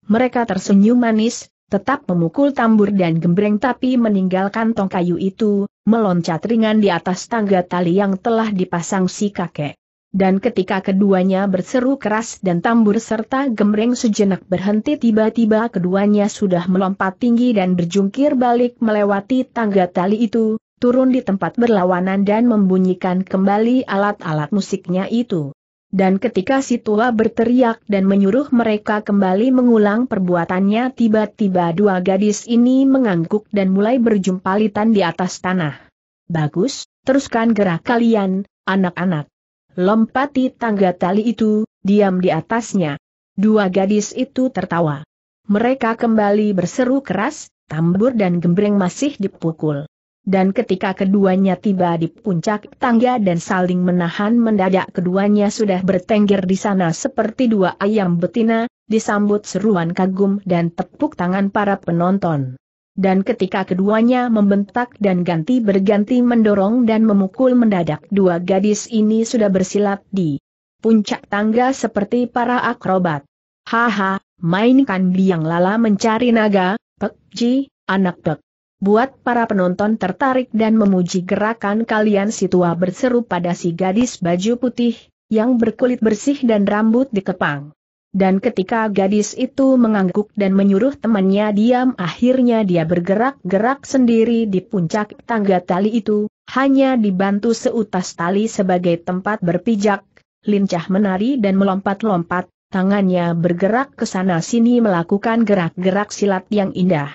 Mereka tersenyum manis, tetap memukul tambur dan gembreng tapi meninggalkan tong kayu itu, meloncat ringan di atas tangga tali yang telah dipasang si kakek. Dan ketika keduanya berseru keras dan tambur serta gembreng sejenak berhenti tiba-tiba keduanya sudah melompat tinggi dan berjungkir balik melewati tangga tali itu, turun di tempat berlawanan dan membunyikan kembali alat-alat musiknya itu. Dan ketika si tua berteriak dan menyuruh mereka kembali mengulang perbuatannya tiba-tiba dua gadis ini mengangguk dan mulai berjumpalitan di atas tanah. Bagus, teruskan gerak kalian, anak-anak. Lompati tangga tali itu, diam di atasnya. Dua gadis itu tertawa. Mereka kembali berseru keras, tambur dan gembreng masih dipukul dan ketika keduanya tiba di puncak tangga dan saling menahan mendadak keduanya sudah bertengger di sana seperti dua ayam betina, disambut seruan kagum dan tepuk tangan para penonton. Dan ketika keduanya membentak dan ganti berganti mendorong dan memukul mendadak dua gadis ini sudah bersilat di puncak tangga seperti para akrobat. Haha, mainkan biang lala mencari naga, Pek anak Pek buat para penonton tertarik dan memuji gerakan kalian si tua berseru pada si gadis baju putih, yang berkulit bersih dan rambut dikepang. Dan ketika gadis itu mengangguk dan menyuruh temannya diam akhirnya dia bergerak-gerak sendiri di puncak tangga tali itu, hanya dibantu seutas tali sebagai tempat berpijak, lincah menari dan melompat-lompat, tangannya bergerak ke sana sini melakukan gerak-gerak silat yang indah.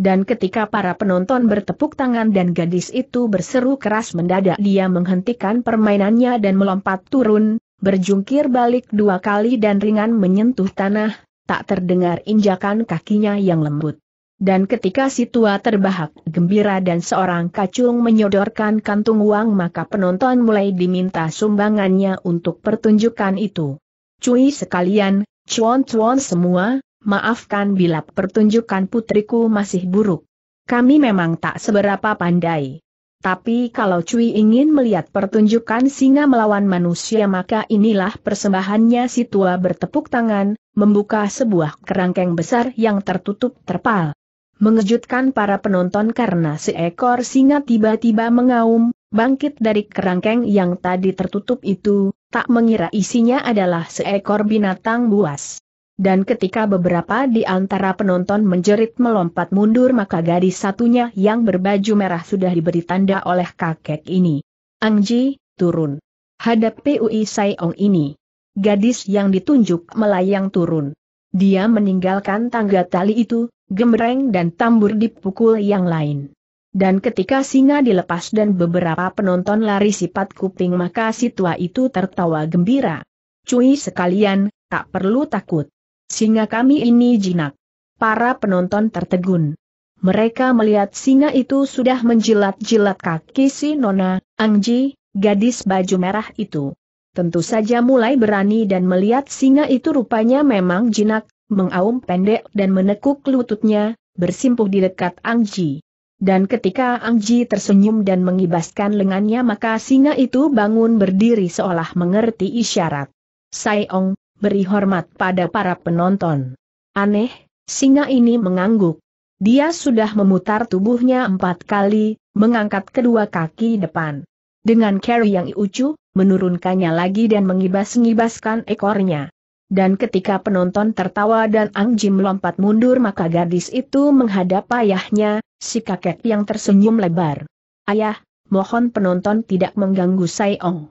Dan ketika para penonton bertepuk tangan dan gadis itu berseru keras mendadak dia menghentikan permainannya dan melompat turun, berjungkir balik dua kali dan ringan menyentuh tanah, tak terdengar injakan kakinya yang lembut. Dan ketika si tua terbahak gembira dan seorang kacung menyodorkan kantung uang maka penonton mulai diminta sumbangannya untuk pertunjukan itu. Cui sekalian, cuan-cuan semua, maafkan bila pertunjukan putriku masih buruk. Kami memang tak seberapa pandai. Tapi kalau Cui ingin melihat pertunjukan singa melawan manusia maka inilah persembahannya si tua bertepuk tangan, membuka sebuah kerangkeng besar yang tertutup terpal. Mengejutkan para penonton karena seekor singa tiba-tiba mengaum, bangkit dari kerangkeng yang tadi tertutup itu, tak mengira isinya adalah seekor binatang buas dan ketika beberapa di antara penonton menjerit melompat mundur maka gadis satunya yang berbaju merah sudah diberi tanda oleh kakek ini. Angji, turun. Hadapi Ui Saiong ini. Gadis yang ditunjuk melayang turun. Dia meninggalkan tangga tali itu, gemereng dan tambur dipukul yang lain. Dan ketika singa dilepas dan beberapa penonton lari sifat kuping maka si tua itu tertawa gembira. Cui sekalian, tak perlu takut. Singa kami ini jinak. Para penonton tertegun. Mereka melihat singa itu sudah menjilat-jilat kaki si Nona, Angji, gadis baju merah itu. Tentu saja mulai berani dan melihat singa itu rupanya memang jinak, mengaum pendek dan menekuk lututnya, bersimpuh di dekat Angji. Dan ketika Angji tersenyum dan mengibaskan lengannya maka singa itu bangun berdiri seolah mengerti isyarat. Saiong, beri hormat pada para penonton. Aneh, singa ini mengangguk. Dia sudah memutar tubuhnya empat kali, mengangkat kedua kaki depan. Dengan carry yang ucu, menurunkannya lagi dan mengibas-ngibaskan ekornya. Dan ketika penonton tertawa dan Ang Jim lompat mundur maka gadis itu menghadap ayahnya, si kakek yang tersenyum lebar. Ayah, mohon penonton tidak mengganggu Sayong.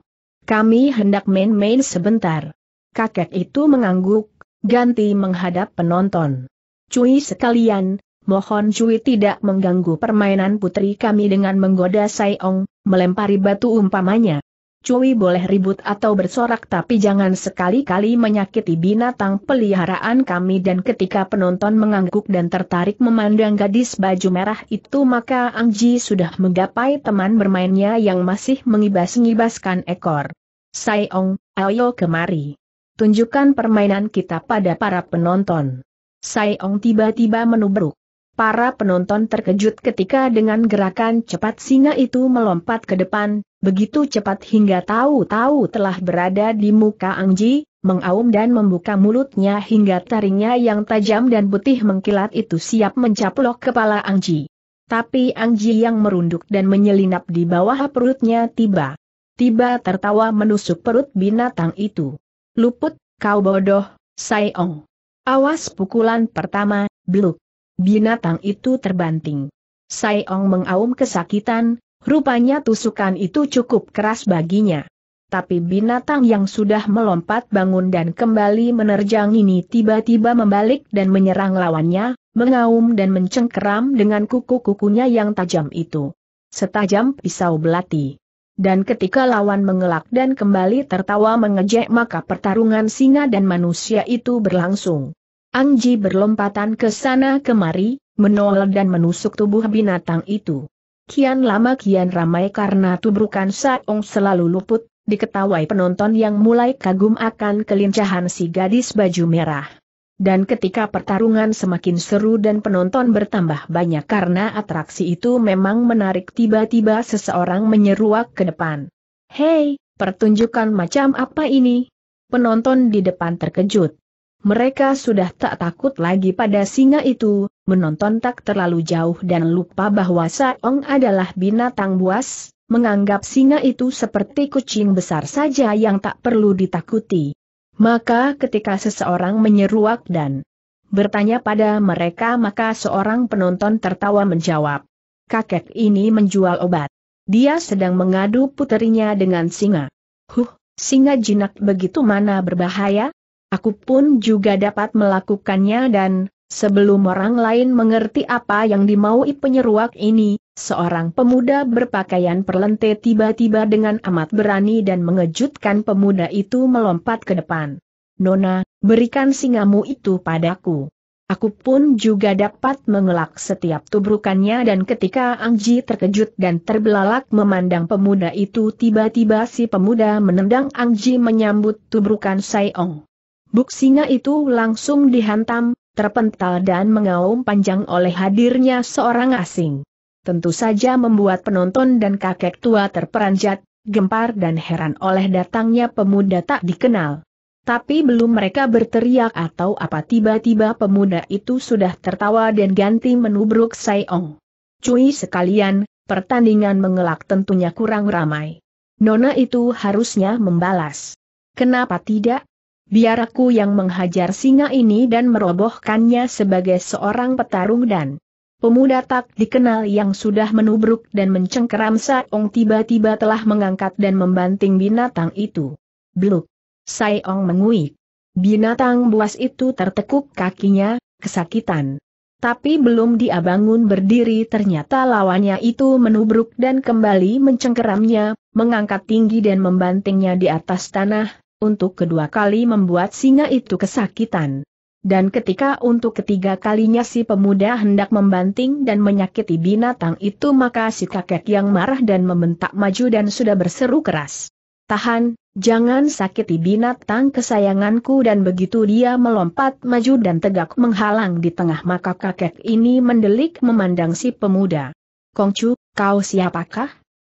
Kami hendak main-main sebentar kakek itu mengangguk, ganti menghadap penonton. Cui sekalian, mohon Cui tidak mengganggu permainan putri kami dengan menggoda Saiong, melempari batu umpamanya. Cui boleh ribut atau bersorak tapi jangan sekali-kali menyakiti binatang peliharaan kami dan ketika penonton mengangguk dan tertarik memandang gadis baju merah itu maka Angji sudah menggapai teman bermainnya yang masih mengibas-ngibaskan ekor. Sai Ong, ayo kemari tunjukkan permainan kita pada para penonton. Sai Ong tiba-tiba menubruk. Para penonton terkejut ketika dengan gerakan cepat singa itu melompat ke depan, begitu cepat hingga tahu-tahu telah berada di muka Angji, mengaum dan membuka mulutnya hingga taringnya yang tajam dan putih mengkilat itu siap mencaplok kepala Angji. Tapi Angji yang merunduk dan menyelinap di bawah perutnya tiba. Tiba tertawa menusuk perut binatang itu luput, kau bodoh, Saiong. Awas pukulan pertama, bluk. Binatang itu terbanting. Saiong mengaum kesakitan, rupanya tusukan itu cukup keras baginya. Tapi binatang yang sudah melompat bangun dan kembali menerjang ini tiba-tiba membalik dan menyerang lawannya, mengaum dan mencengkeram dengan kuku-kukunya yang tajam itu. Setajam pisau belati. Dan ketika lawan mengelak dan kembali tertawa mengejek maka pertarungan singa dan manusia itu berlangsung. Angji berlompatan ke sana kemari, menolak dan menusuk tubuh binatang itu. Kian lama kian ramai karena tubrukan Saong selalu luput, diketawai penonton yang mulai kagum akan kelincahan si gadis baju merah. Dan ketika pertarungan semakin seru dan penonton bertambah banyak karena atraksi itu memang menarik tiba-tiba seseorang menyeruak ke depan. Hei, pertunjukan macam apa ini? Penonton di depan terkejut. Mereka sudah tak takut lagi pada singa itu, menonton tak terlalu jauh dan lupa bahwa Saong adalah binatang buas, menganggap singa itu seperti kucing besar saja yang tak perlu ditakuti. Maka ketika seseorang menyeruak dan bertanya pada mereka maka seorang penonton tertawa menjawab. Kakek ini menjual obat. Dia sedang mengadu puterinya dengan singa. Huh, singa jinak begitu mana berbahaya? Aku pun juga dapat melakukannya dan, sebelum orang lain mengerti apa yang dimaui penyeruak ini, Seorang pemuda berpakaian perlente tiba-tiba dengan amat berani dan mengejutkan pemuda itu melompat ke depan. Nona, berikan singamu itu padaku. Aku pun juga dapat mengelak setiap tubrukannya dan ketika Angji terkejut dan terbelalak memandang pemuda itu tiba-tiba si pemuda menendang Angji menyambut tubrukan Saiong. Buk singa itu langsung dihantam, terpental dan mengaum panjang oleh hadirnya seorang asing tentu saja membuat penonton dan kakek tua terperanjat, gempar dan heran oleh datangnya pemuda tak dikenal. Tapi belum mereka berteriak atau apa tiba-tiba pemuda itu sudah tertawa dan ganti menubruk Saiong. Cui sekalian, pertandingan mengelak tentunya kurang ramai. Nona itu harusnya membalas. Kenapa tidak? Biar aku yang menghajar singa ini dan merobohkannya sebagai seorang petarung dan Pemuda tak dikenal yang sudah menubruk dan mencengkeram Saong tiba-tiba telah mengangkat dan membanting binatang itu. Bluk! Saong menguik. Binatang buas itu tertekuk kakinya, kesakitan. Tapi belum dia bangun berdiri ternyata lawannya itu menubruk dan kembali mencengkeramnya, mengangkat tinggi dan membantingnya di atas tanah, untuk kedua kali membuat singa itu kesakitan. Dan ketika untuk ketiga kalinya si pemuda hendak membanting dan menyakiti binatang itu maka si kakek yang marah dan membentak maju dan sudah berseru keras. Tahan, jangan sakiti binatang kesayanganku dan begitu dia melompat maju dan tegak menghalang di tengah maka kakek ini mendelik memandang si pemuda. Kongcu, kau siapakah?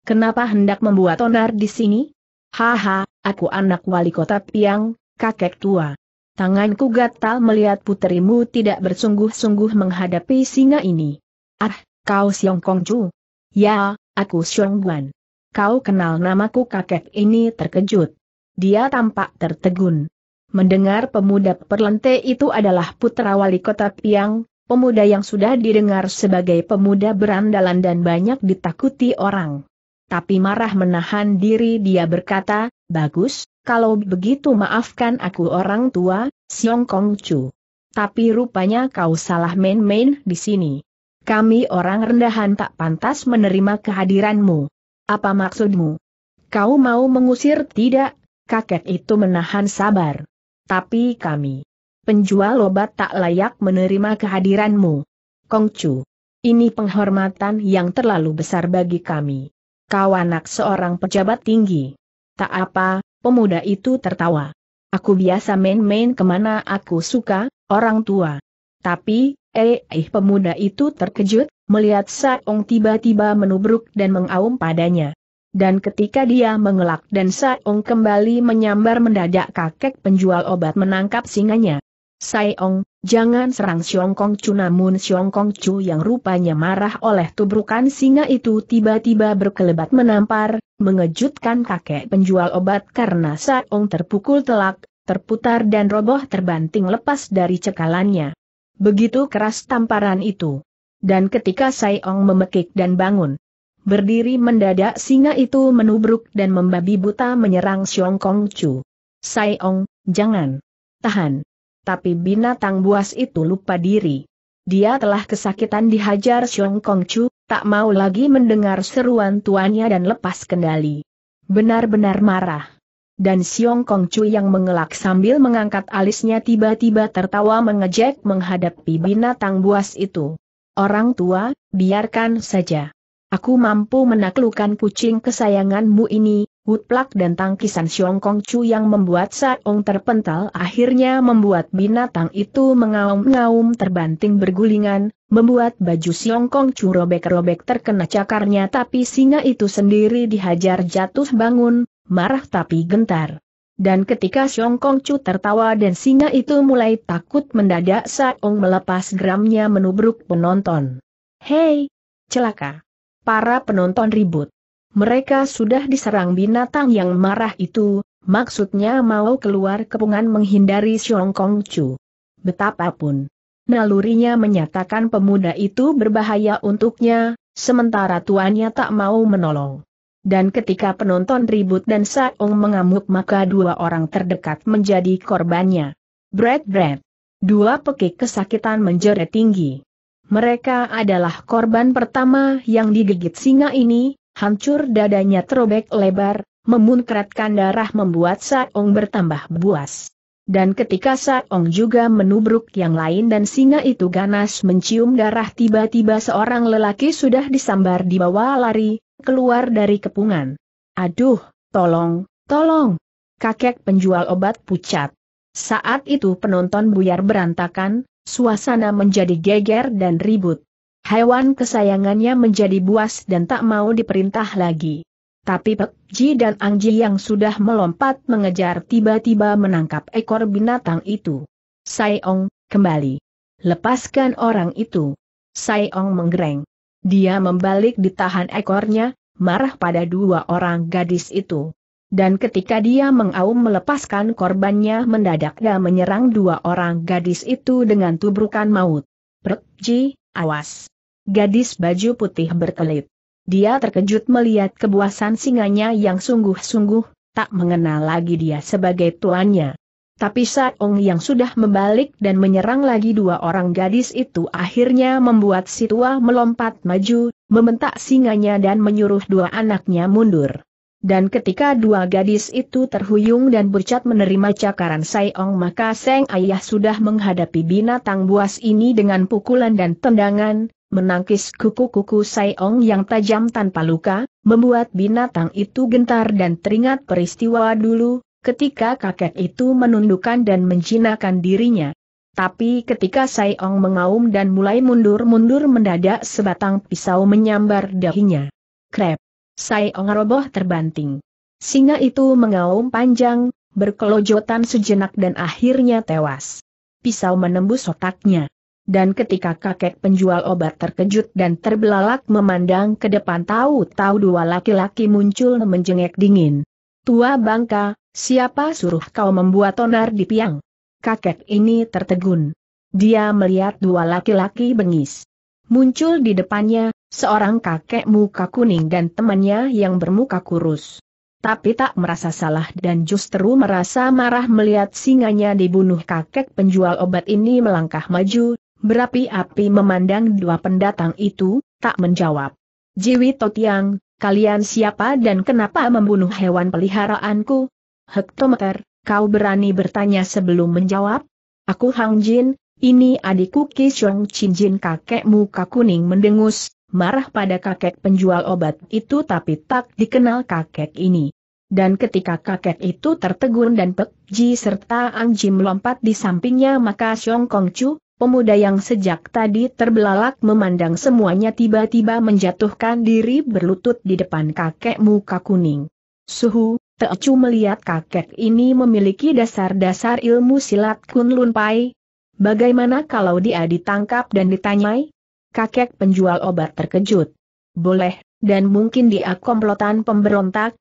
Kenapa hendak membuat onar di sini? Haha, aku anak wali kota Piang, kakek tua tanganku gatal melihat puterimu tidak bersungguh-sungguh menghadapi singa ini. Ah, kau Siong Kongju. Ya, aku Siong Guan. Kau kenal namaku kakek ini terkejut. Dia tampak tertegun. Mendengar pemuda perlente itu adalah putra wali kota Piang, pemuda yang sudah didengar sebagai pemuda berandalan dan banyak ditakuti orang. Tapi marah menahan diri dia berkata, bagus, kalau begitu maafkan aku orang tua, Siong Kong Chu. Tapi rupanya kau salah main-main di sini. Kami orang rendahan tak pantas menerima kehadiranmu. Apa maksudmu? Kau mau mengusir tidak? Kakek itu menahan sabar. Tapi kami, penjual obat tak layak menerima kehadiranmu. Kongcu, ini penghormatan yang terlalu besar bagi kami kau anak seorang pejabat tinggi. Tak apa, Pemuda itu tertawa. Aku biasa main-main kemana aku suka, orang tua. Tapi, eh, eh pemuda itu terkejut, melihat Saong tiba-tiba menubruk dan mengaum padanya. Dan ketika dia mengelak dan Saong kembali menyambar mendadak kakek penjual obat menangkap singanya. Sayong, jangan serang Xiong Chu namun Xiong Chu yang rupanya marah oleh tubrukan singa itu tiba-tiba berkelebat menampar, mengejutkan kakek penjual obat karena Sayong terpukul telak, terputar dan roboh terbanting lepas dari cekalannya. Begitu keras tamparan itu. Dan ketika Sayong memekik dan bangun, berdiri mendadak singa itu menubruk dan membabi buta menyerang Xiong Chu. Sayong, jangan. Tahan tapi binatang buas itu lupa diri. Dia telah kesakitan dihajar Xiong Kong Chu, tak mau lagi mendengar seruan tuannya dan lepas kendali. Benar-benar marah. Dan Xiong Kong Chu yang mengelak sambil mengangkat alisnya tiba-tiba tertawa mengejek menghadapi binatang buas itu. Orang tua, biarkan saja. Aku mampu menaklukkan kucing kesayanganmu ini, Wutplak dan tangkisan Xiong Kong Chu yang membuat Saong terpental akhirnya membuat binatang itu mengaum-ngaum terbanting bergulingan, membuat baju Xiong Kong Chu robek-robek terkena cakarnya tapi singa itu sendiri dihajar jatuh bangun, marah tapi gentar. Dan ketika Xiong Kong Chu tertawa dan singa itu mulai takut mendadak Saong melepas geramnya menubruk penonton. Hei! Celaka! Para penonton ribut mereka sudah diserang binatang yang marah itu, maksudnya mau keluar kepungan menghindari Xiong Kong Chu. Betapapun nalurinya menyatakan pemuda itu berbahaya untuknya, sementara tuannya tak mau menolong. Dan ketika penonton ribut dan Saong mengamuk maka dua orang terdekat menjadi korbannya. Brad Brad. Dua pekik kesakitan menjerit tinggi. Mereka adalah korban pertama yang digigit singa ini, hancur dadanya terobek lebar, memunkratkan darah membuat Saong bertambah buas. Dan ketika Saong juga menubruk yang lain dan singa itu ganas mencium darah tiba-tiba seorang lelaki sudah disambar di bawah lari, keluar dari kepungan. Aduh, tolong, tolong. Kakek penjual obat pucat. Saat itu penonton buyar berantakan, suasana menjadi geger dan ribut. Hewan kesayangannya menjadi buas dan tak mau diperintah lagi. Tapi Pek Ji dan Ang Ji yang sudah melompat mengejar tiba-tiba menangkap ekor binatang itu. Saiong, kembali. Lepaskan orang itu. Saiong menggereng. Dia membalik ditahan ekornya, marah pada dua orang gadis itu. Dan ketika dia mengaum melepaskan korbannya mendadak dan menyerang dua orang gadis itu dengan tubrukan maut. Pek Ji, Awas! Gadis baju putih berkelit. Dia terkejut melihat kebuasan singanya yang sungguh-sungguh, tak mengenal lagi dia sebagai tuannya. Tapi saat Saong yang sudah membalik dan menyerang lagi dua orang gadis itu akhirnya membuat si tua melompat maju, membentak singanya dan menyuruh dua anaknya mundur. Dan ketika dua gadis itu terhuyung dan bercat menerima cakaran Saiong maka Seng Ayah sudah menghadapi binatang buas ini dengan pukulan dan tendangan, menangkis kuku-kuku Saiong yang tajam tanpa luka, membuat binatang itu gentar dan teringat peristiwa dulu, ketika kakek itu menundukkan dan menjinakkan dirinya. Tapi ketika Saiong mengaum dan mulai mundur-mundur mendadak sebatang pisau menyambar dahinya. Krep! Sai Ong roboh terbanting. Singa itu mengaum panjang, berkelojotan sejenak dan akhirnya tewas. Pisau menembus otaknya. Dan ketika kakek penjual obat terkejut dan terbelalak memandang ke depan tahu-tahu dua laki-laki muncul menjengek dingin. Tua bangka, siapa suruh kau membuat onar di piang? Kakek ini tertegun. Dia melihat dua laki-laki bengis. Muncul di depannya, Seorang kakek muka kuning dan temannya yang bermuka kurus. Tapi tak merasa salah dan justru merasa marah melihat singanya dibunuh kakek penjual obat ini melangkah maju, berapi-api memandang dua pendatang itu, tak menjawab. Jiwi Totiang, kalian siapa dan kenapa membunuh hewan peliharaanku? Hektometer, kau berani bertanya sebelum menjawab? Aku Hang Jin, ini adikku Kishong Chin Jin kakek muka kuning mendengus, marah pada kakek penjual obat itu tapi tak dikenal kakek ini. Dan ketika kakek itu tertegun dan Pek Ji serta Ang Jim lompat di sampingnya maka Xiong Kong Chu, pemuda yang sejak tadi terbelalak memandang semuanya tiba-tiba menjatuhkan diri berlutut di depan kakek muka kuning. Suhu, Chu melihat kakek ini memiliki dasar-dasar ilmu silat Kun Lun Pai. Bagaimana kalau dia ditangkap dan ditanyai? kakek penjual obat terkejut. Boleh, dan mungkin dia komplotan pemberontak,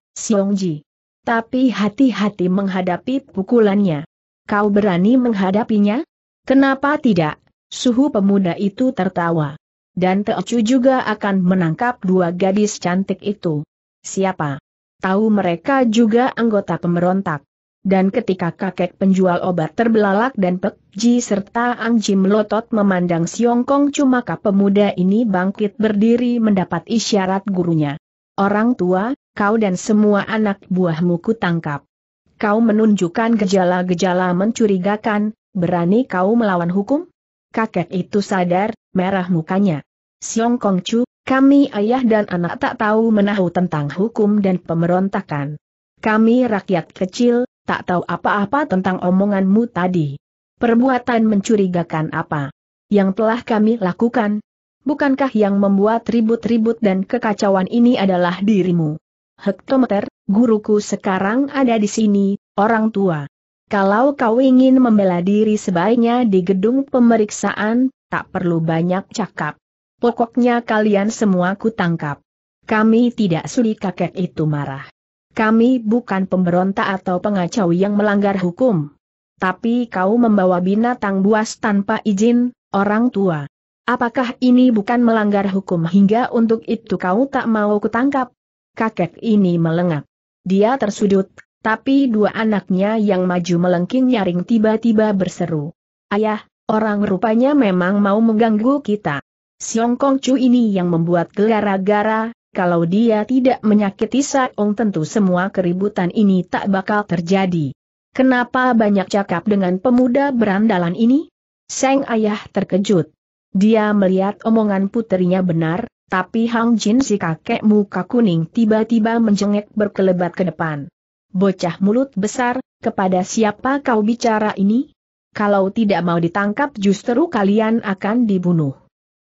Ji. Tapi hati-hati menghadapi pukulannya. Kau berani menghadapinya? Kenapa tidak? Suhu pemuda itu tertawa. Dan Teocu juga akan menangkap dua gadis cantik itu. Siapa? Tahu mereka juga anggota pemberontak. Dan ketika kakek penjual obat terbelalak dan Pek Ji serta Ang Ji melotot memandang Siong Kong maka pemuda ini bangkit berdiri mendapat isyarat gurunya. Orang tua, kau dan semua anak buahmu kutangkap. Kau menunjukkan gejala-gejala mencurigakan, berani kau melawan hukum? Kakek itu sadar, merah mukanya. Siong Kong Chu, kami ayah dan anak tak tahu menahu tentang hukum dan pemberontakan. Kami rakyat kecil, tak tahu apa-apa tentang omonganmu tadi. Perbuatan mencurigakan apa? Yang telah kami lakukan? Bukankah yang membuat ribut-ribut dan kekacauan ini adalah dirimu? Hektometer, guruku sekarang ada di sini, orang tua. Kalau kau ingin membela diri sebaiknya di gedung pemeriksaan, tak perlu banyak cakap. Pokoknya kalian semua ku tangkap. Kami tidak sulit kakek itu marah. Kami bukan pemberontak atau pengacau yang melanggar hukum. Tapi kau membawa binatang buas tanpa izin, orang tua. Apakah ini bukan melanggar hukum hingga untuk itu kau tak mau kutangkap? Kakek ini melengak. Dia tersudut, tapi dua anaknya yang maju melengking nyaring tiba-tiba berseru. Ayah, orang rupanya memang mau mengganggu kita. Siong Kong Chu ini yang membuat gelara-gara, kalau dia tidak menyakiti Saong tentu semua keributan ini tak bakal terjadi. Kenapa banyak cakap dengan pemuda berandalan ini? Seng ayah terkejut. Dia melihat omongan putrinya benar, tapi Hang Jin si kakek muka kuning tiba-tiba menjengek berkelebat ke depan. Bocah mulut besar, kepada siapa kau bicara ini? Kalau tidak mau ditangkap justru kalian akan dibunuh.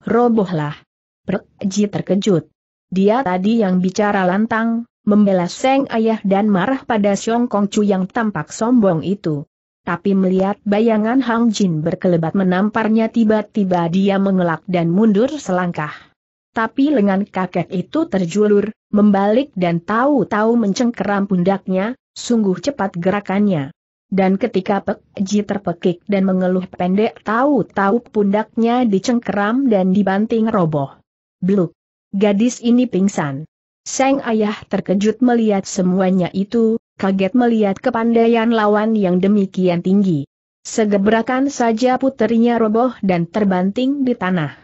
Robohlah. Perkji terkejut. Dia tadi yang bicara lantang, membela Seng Ayah dan marah pada Song Kong Chu yang tampak sombong itu. Tapi melihat bayangan Hang Jin berkelebat menamparnya tiba-tiba dia mengelak dan mundur selangkah. Tapi lengan kakek itu terjulur, membalik dan tahu-tahu mencengkeram pundaknya, sungguh cepat gerakannya. Dan ketika Pek Ji terpekik dan mengeluh pendek tahu-tahu pundaknya dicengkeram dan dibanting roboh. Bluk. Gadis ini pingsan. Seng ayah terkejut melihat semuanya itu, kaget melihat kepandaian lawan yang demikian tinggi. Segebrakan saja puterinya roboh dan terbanting di tanah.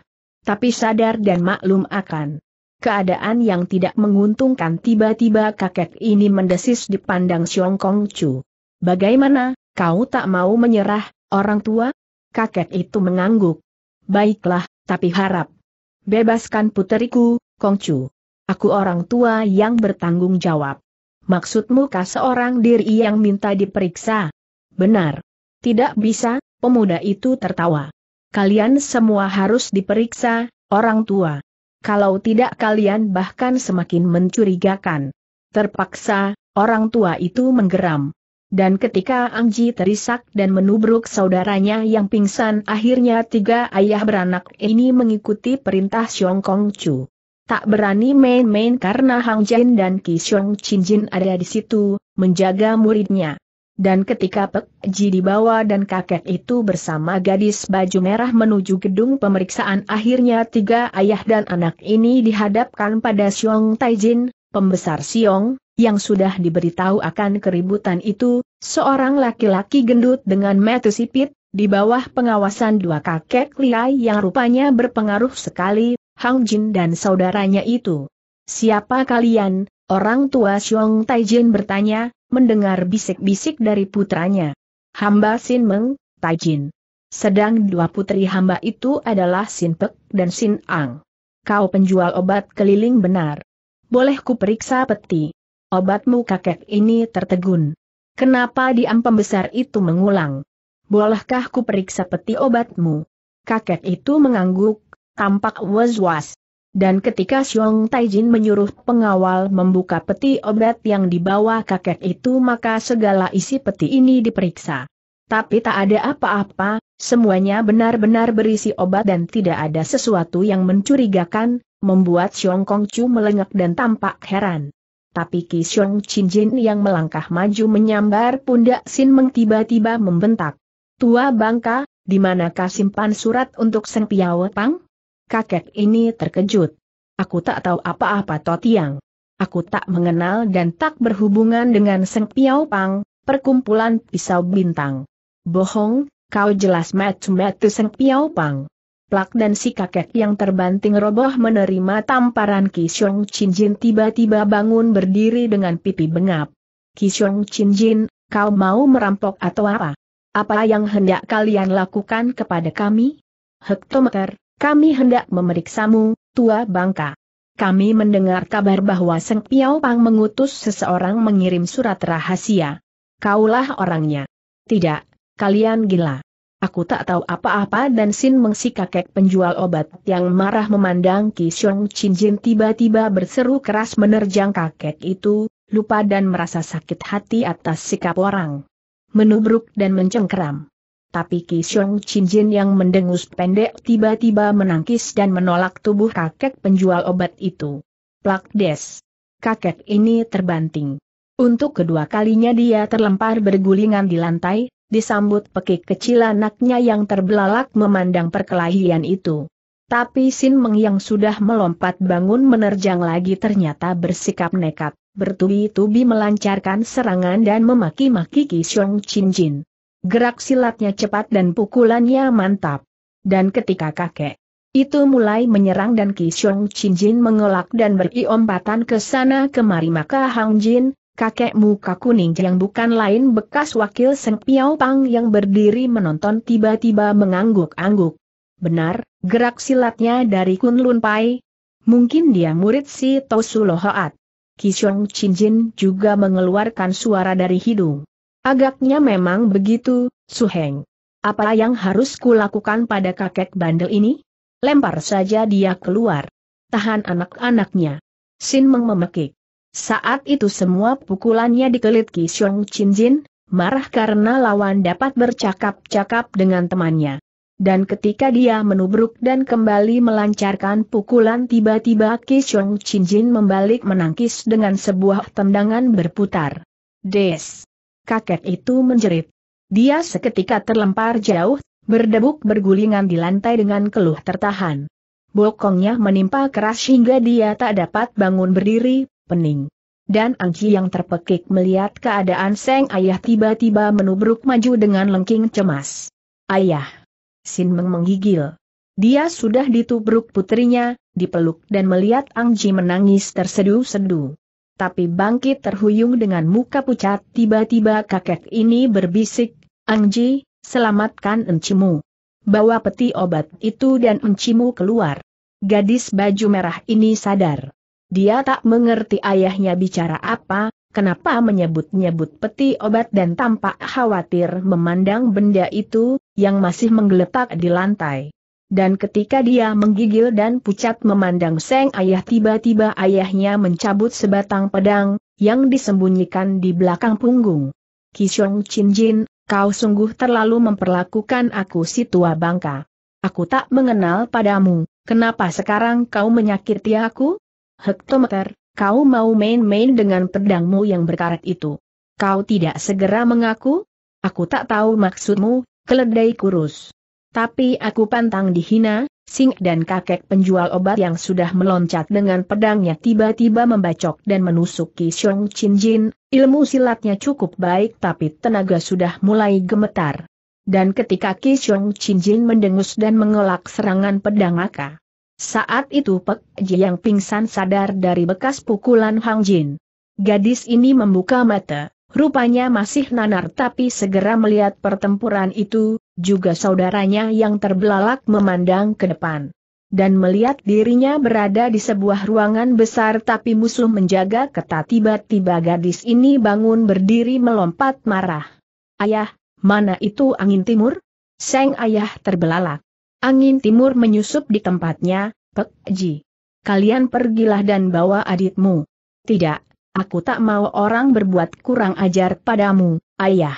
Tapi sadar dan maklum akan keadaan yang tidak menguntungkan tiba-tiba kakek ini mendesis dipandang Xiong Kong Chu. Bagaimana, kau tak mau menyerah, orang tua? Kakek itu mengangguk. Baiklah, tapi harap Bebaskan puteriku, Kongcu. Aku orang tua yang bertanggung jawab. Maksudmu kah seorang diri yang minta diperiksa? Benar. Tidak bisa, pemuda itu tertawa. Kalian semua harus diperiksa, orang tua. Kalau tidak kalian bahkan semakin mencurigakan. Terpaksa, orang tua itu menggeram. Dan ketika Angji terisak dan menubruk saudaranya yang pingsan akhirnya tiga ayah beranak ini mengikuti perintah Xiong Kong Chu. Tak berani main-main karena Hang Jin dan Ki Xiong Chin Jin ada di situ, menjaga muridnya. Dan ketika Pek Ji dibawa dan kakek itu bersama gadis baju merah menuju gedung pemeriksaan akhirnya tiga ayah dan anak ini dihadapkan pada Xiong Tai Jin, pembesar Xiong, yang sudah diberitahu akan keributan itu, seorang laki-laki gendut dengan mata sipit, di bawah pengawasan dua kakek liai yang rupanya berpengaruh sekali, Hang Jin dan saudaranya itu. Siapa kalian? Orang tua Xiong Jin bertanya, mendengar bisik-bisik dari putranya. Hamba Sin Meng, Tai Jin. Sedang dua putri hamba itu adalah Sin Pek dan Sin Ang. Kau penjual obat keliling benar. Boleh ku periksa peti. Obatmu kakek ini tertegun. Kenapa diam pembesar itu mengulang? Bolehkah ku periksa peti obatmu? Kakek itu mengangguk, tampak was-was. Dan ketika Xiong Taijin menyuruh pengawal membuka peti obat yang dibawa kakek itu maka segala isi peti ini diperiksa. Tapi tak ada apa-apa, semuanya benar-benar berisi obat dan tidak ada sesuatu yang mencurigakan, membuat Xiong Kongcu melengak dan tampak heran tapi Kisyong Chinjin yang melangkah maju menyambar pundak Sin Meng tiba-tiba membentak. Tua bangka, di manakah simpan surat untuk Seng Piao Pang? Kakek ini terkejut. Aku tak tahu apa-apa Totiang. Aku tak mengenal dan tak berhubungan dengan Seng Piao Pang, perkumpulan pisau bintang. Bohong, kau jelas metu-metu Seng Piao Pang. Plak dan si kakek yang terbanting roboh menerima tamparan Chin Jin tiba-tiba bangun berdiri dengan pipi bengap. Chin Jin, kau mau merampok atau apa? Apa yang hendak kalian lakukan kepada kami? Hektometer, kami hendak memeriksamu, tua bangka. Kami mendengar kabar bahwa Seng Piao Pang mengutus seseorang mengirim surat rahasia. Kaulah orangnya. Tidak, kalian gila. Aku tak tahu apa-apa dan Sin Mengsi kakek penjual obat yang marah memandang Ki Xiong Chin Jin tiba-tiba berseru keras menerjang kakek itu, lupa dan merasa sakit hati atas sikap orang. Menubruk dan mencengkeram. Tapi Ki Xiong Chin Jin yang mendengus pendek tiba-tiba menangkis dan menolak tubuh kakek penjual obat itu. Plak des. Kakek ini terbanting. Untuk kedua kalinya dia terlempar bergulingan di lantai, disambut pekik kecil anaknya yang terbelalak memandang perkelahian itu. Tapi Sin Meng yang sudah melompat bangun menerjang lagi ternyata bersikap nekat, bertubi-tubi melancarkan serangan dan memaki-maki Kishong Chin Jin. Gerak silatnya cepat dan pukulannya mantap. Dan ketika kakek itu mulai menyerang dan Kisyong Chin Jin mengelak dan beriompatan ke sana kemari maka Hang Jin, kakek muka kuning yang bukan lain bekas wakil Seng Piao Pang yang berdiri menonton tiba-tiba mengangguk-angguk. Benar, gerak silatnya dari Kunlun Pai. Mungkin dia murid si Tosu Lohoat. Chin Jin juga mengeluarkan suara dari hidung. Agaknya memang begitu, Su Heng. Apa yang harus kulakukan pada kakek bandel ini? Lempar saja dia keluar. Tahan anak-anaknya. Sin Meng memekik. Saat itu semua pukulannya dikelit Ki Xiong Chin Jin, marah karena lawan dapat bercakap-cakap dengan temannya. Dan ketika dia menubruk dan kembali melancarkan pukulan tiba-tiba Ki Xiong Chin Jin membalik menangkis dengan sebuah tendangan berputar. Des! Kakek itu menjerit. Dia seketika terlempar jauh, berdebuk bergulingan di lantai dengan keluh tertahan. Bokongnya menimpa keras hingga dia tak dapat bangun berdiri, pening. Dan Angci yang terpekik melihat keadaan Seng Ayah tiba-tiba menubruk maju dengan lengking cemas. Ayah! Sin Meng menggigil. Dia sudah ditubruk putrinya, dipeluk dan melihat Angji menangis tersedu sedu Tapi bangkit terhuyung dengan muka pucat tiba-tiba kakek ini berbisik, Angji, selamatkan encimu. Bawa peti obat itu dan encimu keluar. Gadis baju merah ini sadar. Dia tak mengerti ayahnya bicara apa, kenapa menyebut-nyebut peti obat dan tampak khawatir memandang benda itu, yang masih menggeletak di lantai. Dan ketika dia menggigil dan pucat memandang Seng ayah tiba-tiba ayahnya mencabut sebatang pedang, yang disembunyikan di belakang punggung. Kisong Chin Jin, kau sungguh terlalu memperlakukan aku si tua bangka. Aku tak mengenal padamu, kenapa sekarang kau menyakiti aku? Hektometer, kau mau main-main dengan pedangmu yang berkarat itu. Kau tidak segera mengaku? Aku tak tahu maksudmu, keledai kurus. Tapi aku pantang dihina, Sing dan kakek penjual obat yang sudah meloncat dengan pedangnya tiba-tiba membacok dan menusuki Xiong Chin Jin, ilmu silatnya cukup baik tapi tenaga sudah mulai gemetar. Dan ketika Ki Xiong Chin Jin mendengus dan mengelak serangan pedang maka saat itu Pek yang pingsan sadar dari bekas pukulan Hang Jin. Gadis ini membuka mata, rupanya masih nanar tapi segera melihat pertempuran itu, juga saudaranya yang terbelalak memandang ke depan dan melihat dirinya berada di sebuah ruangan besar tapi musuh menjaga ketat tiba-tiba gadis ini bangun berdiri melompat marah. Ayah, mana itu angin timur? Seng ayah terbelalak. Angin timur menyusup di tempatnya, Pek Ji. Kalian pergilah dan bawa aditmu. Tidak, aku tak mau orang berbuat kurang ajar padamu, ayah.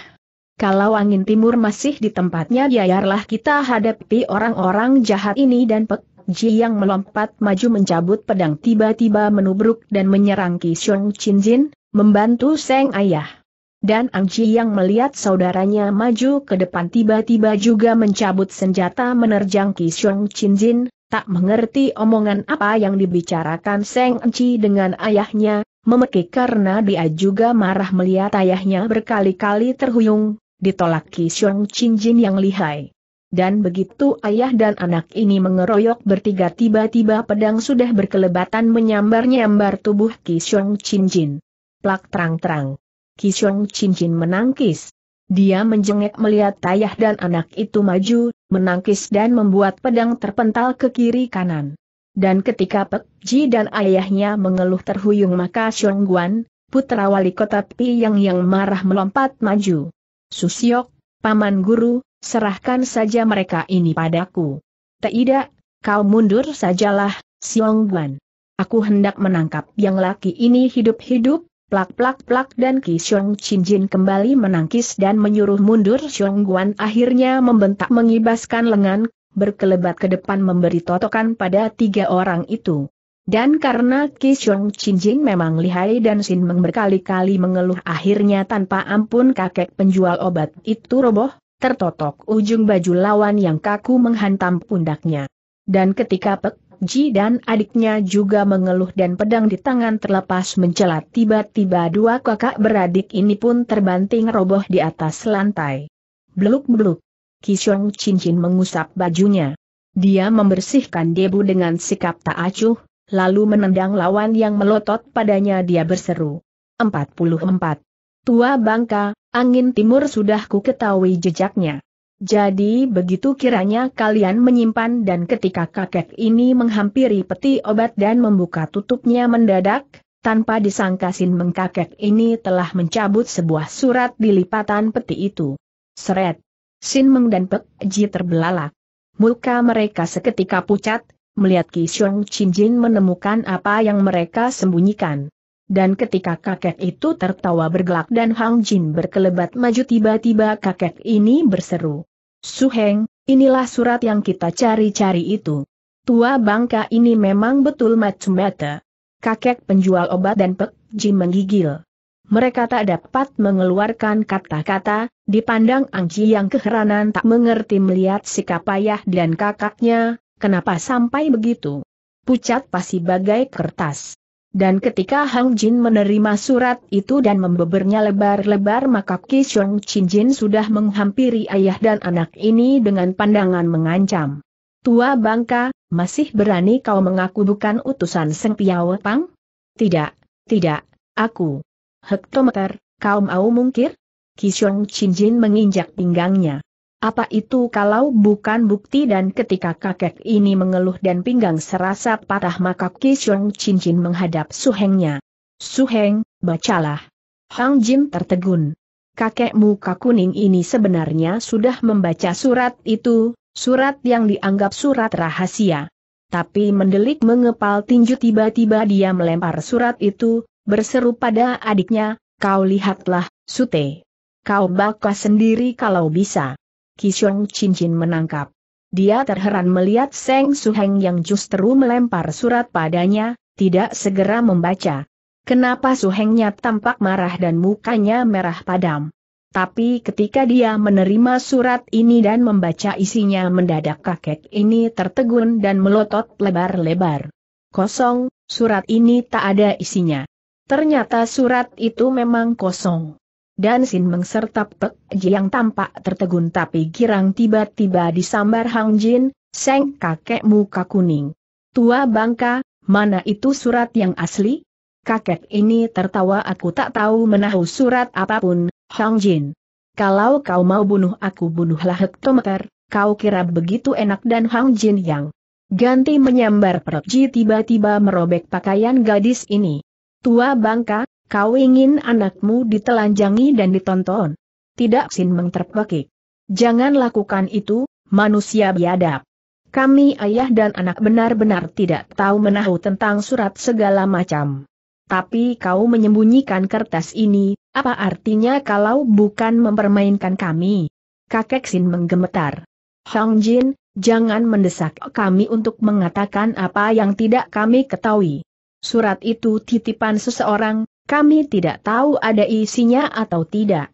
Kalau angin timur masih di tempatnya biarlah kita hadapi orang-orang jahat ini dan Pek Ji yang melompat maju mencabut pedang tiba-tiba menubruk dan menyerang Ki Xiong Chin Jin, membantu Seng Ayah. Dan Ang Ji yang melihat saudaranya maju ke depan tiba-tiba juga mencabut senjata menerjang Ki Xiong Chin Jin, tak mengerti omongan apa yang dibicarakan Seng Ang Ji dengan ayahnya, memekik karena dia juga marah melihat ayahnya berkali-kali terhuyung, ditolak Ki Xiong Chin Jin yang lihai. Dan begitu ayah dan anak ini mengeroyok bertiga tiba-tiba pedang sudah berkelebatan menyambar-nyambar tubuh Ki Xiong Chin Jin. Plak terang-terang. Kisong cincin menangkis. Dia menjengek melihat Tayah dan anak itu maju, menangkis dan membuat pedang terpental ke kiri kanan. Dan ketika Pek Ji dan ayahnya mengeluh terhuyung maka Xiong Guan, putra wali kota Pi Yang yang marah melompat maju. Susiok, paman guru, serahkan saja mereka ini padaku. Tidak, kau mundur sajalah, Xiong Guan. Aku hendak menangkap yang laki ini hidup-hidup, Plak-plak-plak dan Ki Xiong Jin kembali menangkis dan menyuruh mundur Xiong Guan akhirnya membentak mengibaskan lengan, berkelebat ke depan memberi totokan pada tiga orang itu. Dan karena Ki Xiong Jin memang lihai dan Sin Meng berkali-kali mengeluh akhirnya tanpa ampun kakek penjual obat itu roboh, tertotok ujung baju lawan yang kaku menghantam pundaknya. Dan ketika Pek Ji dan adiknya juga mengeluh dan pedang di tangan terlepas mencelat tiba-tiba dua kakak beradik ini pun terbanting roboh di atas lantai. Beluk-beluk. Kisyong cincin mengusap bajunya. Dia membersihkan debu dengan sikap tak acuh, lalu menendang lawan yang melotot padanya dia berseru. 44. Tua Bangka, angin timur sudah ku ketahui jejaknya. Jadi begitu kiranya kalian menyimpan dan ketika kakek ini menghampiri peti obat dan membuka tutupnya mendadak, tanpa disangka Sin Mengkakek ini telah mencabut sebuah surat di lipatan peti itu. Seret. Sin Meng dan Pek Ji terbelalak. Muka mereka seketika pucat, melihat Ki Xiong Chin Jin menemukan apa yang mereka sembunyikan. Dan ketika kakek itu tertawa bergelak dan Hang Jin berkelebat maju tiba-tiba kakek ini berseru. Suheng, inilah surat yang kita cari-cari itu. Tua bangka ini memang betul macam mata. Kakek penjual obat dan Pek Jim menggigil. Mereka tak dapat mengeluarkan kata-kata, dipandang Angji yang keheranan tak mengerti melihat sikap ayah dan kakaknya, kenapa sampai begitu. Pucat pasti bagai kertas. Dan ketika Hang Jin menerima surat itu dan membebernya lebar-lebar maka Ki Chin Jin sudah menghampiri ayah dan anak ini dengan pandangan mengancam. Tua bangka, masih berani kau mengaku bukan utusan Seng Piao Pang? Tidak, tidak, aku. Hektometer, kau mau mungkir? Ki Chin Jin menginjak pinggangnya. Apa itu kalau bukan bukti dan ketika kakek ini mengeluh dan pinggang serasa patah maka Kisyong cincin menghadap suhengnya. Suheng, bacalah. Hang Jin tertegun. Kakek muka kuning ini sebenarnya sudah membaca surat itu, surat yang dianggap surat rahasia. Tapi mendelik mengepal tinju tiba-tiba dia melempar surat itu, berseru pada adiknya, kau lihatlah, Sute. Kau bakal sendiri kalau bisa. Kisong Cincin menangkap. Dia terheran melihat Seng Suheng yang justru melempar surat padanya, tidak segera membaca. Kenapa Suhengnya tampak marah dan mukanya merah padam. Tapi ketika dia menerima surat ini dan membaca isinya mendadak kakek ini tertegun dan melotot lebar-lebar. Kosong, surat ini tak ada isinya. Ternyata surat itu memang kosong dan Sin Meng serta Pek Jiang tampak tertegun tapi girang tiba-tiba disambar Hang Jin, Seng kakek muka kuning. Tua bangka, mana itu surat yang asli? Kakek ini tertawa aku tak tahu menahu surat apapun, Hang Jin. Kalau kau mau bunuh aku bunuhlah hektometer, kau kira begitu enak dan Hang Jin yang ganti menyambar Pek tiba-tiba merobek pakaian gadis ini. Tua bangka, Kau ingin anakmu ditelanjangi dan ditonton. Tidak Sin Meng terpekik. Jangan lakukan itu, manusia biadab. Kami ayah dan anak benar-benar tidak tahu menahu tentang surat segala macam. Tapi kau menyembunyikan kertas ini, apa artinya kalau bukan mempermainkan kami? Kakek Sin menggemetar. Hong Jin, jangan mendesak kami untuk mengatakan apa yang tidak kami ketahui. Surat itu titipan seseorang, kami tidak tahu ada isinya atau tidak.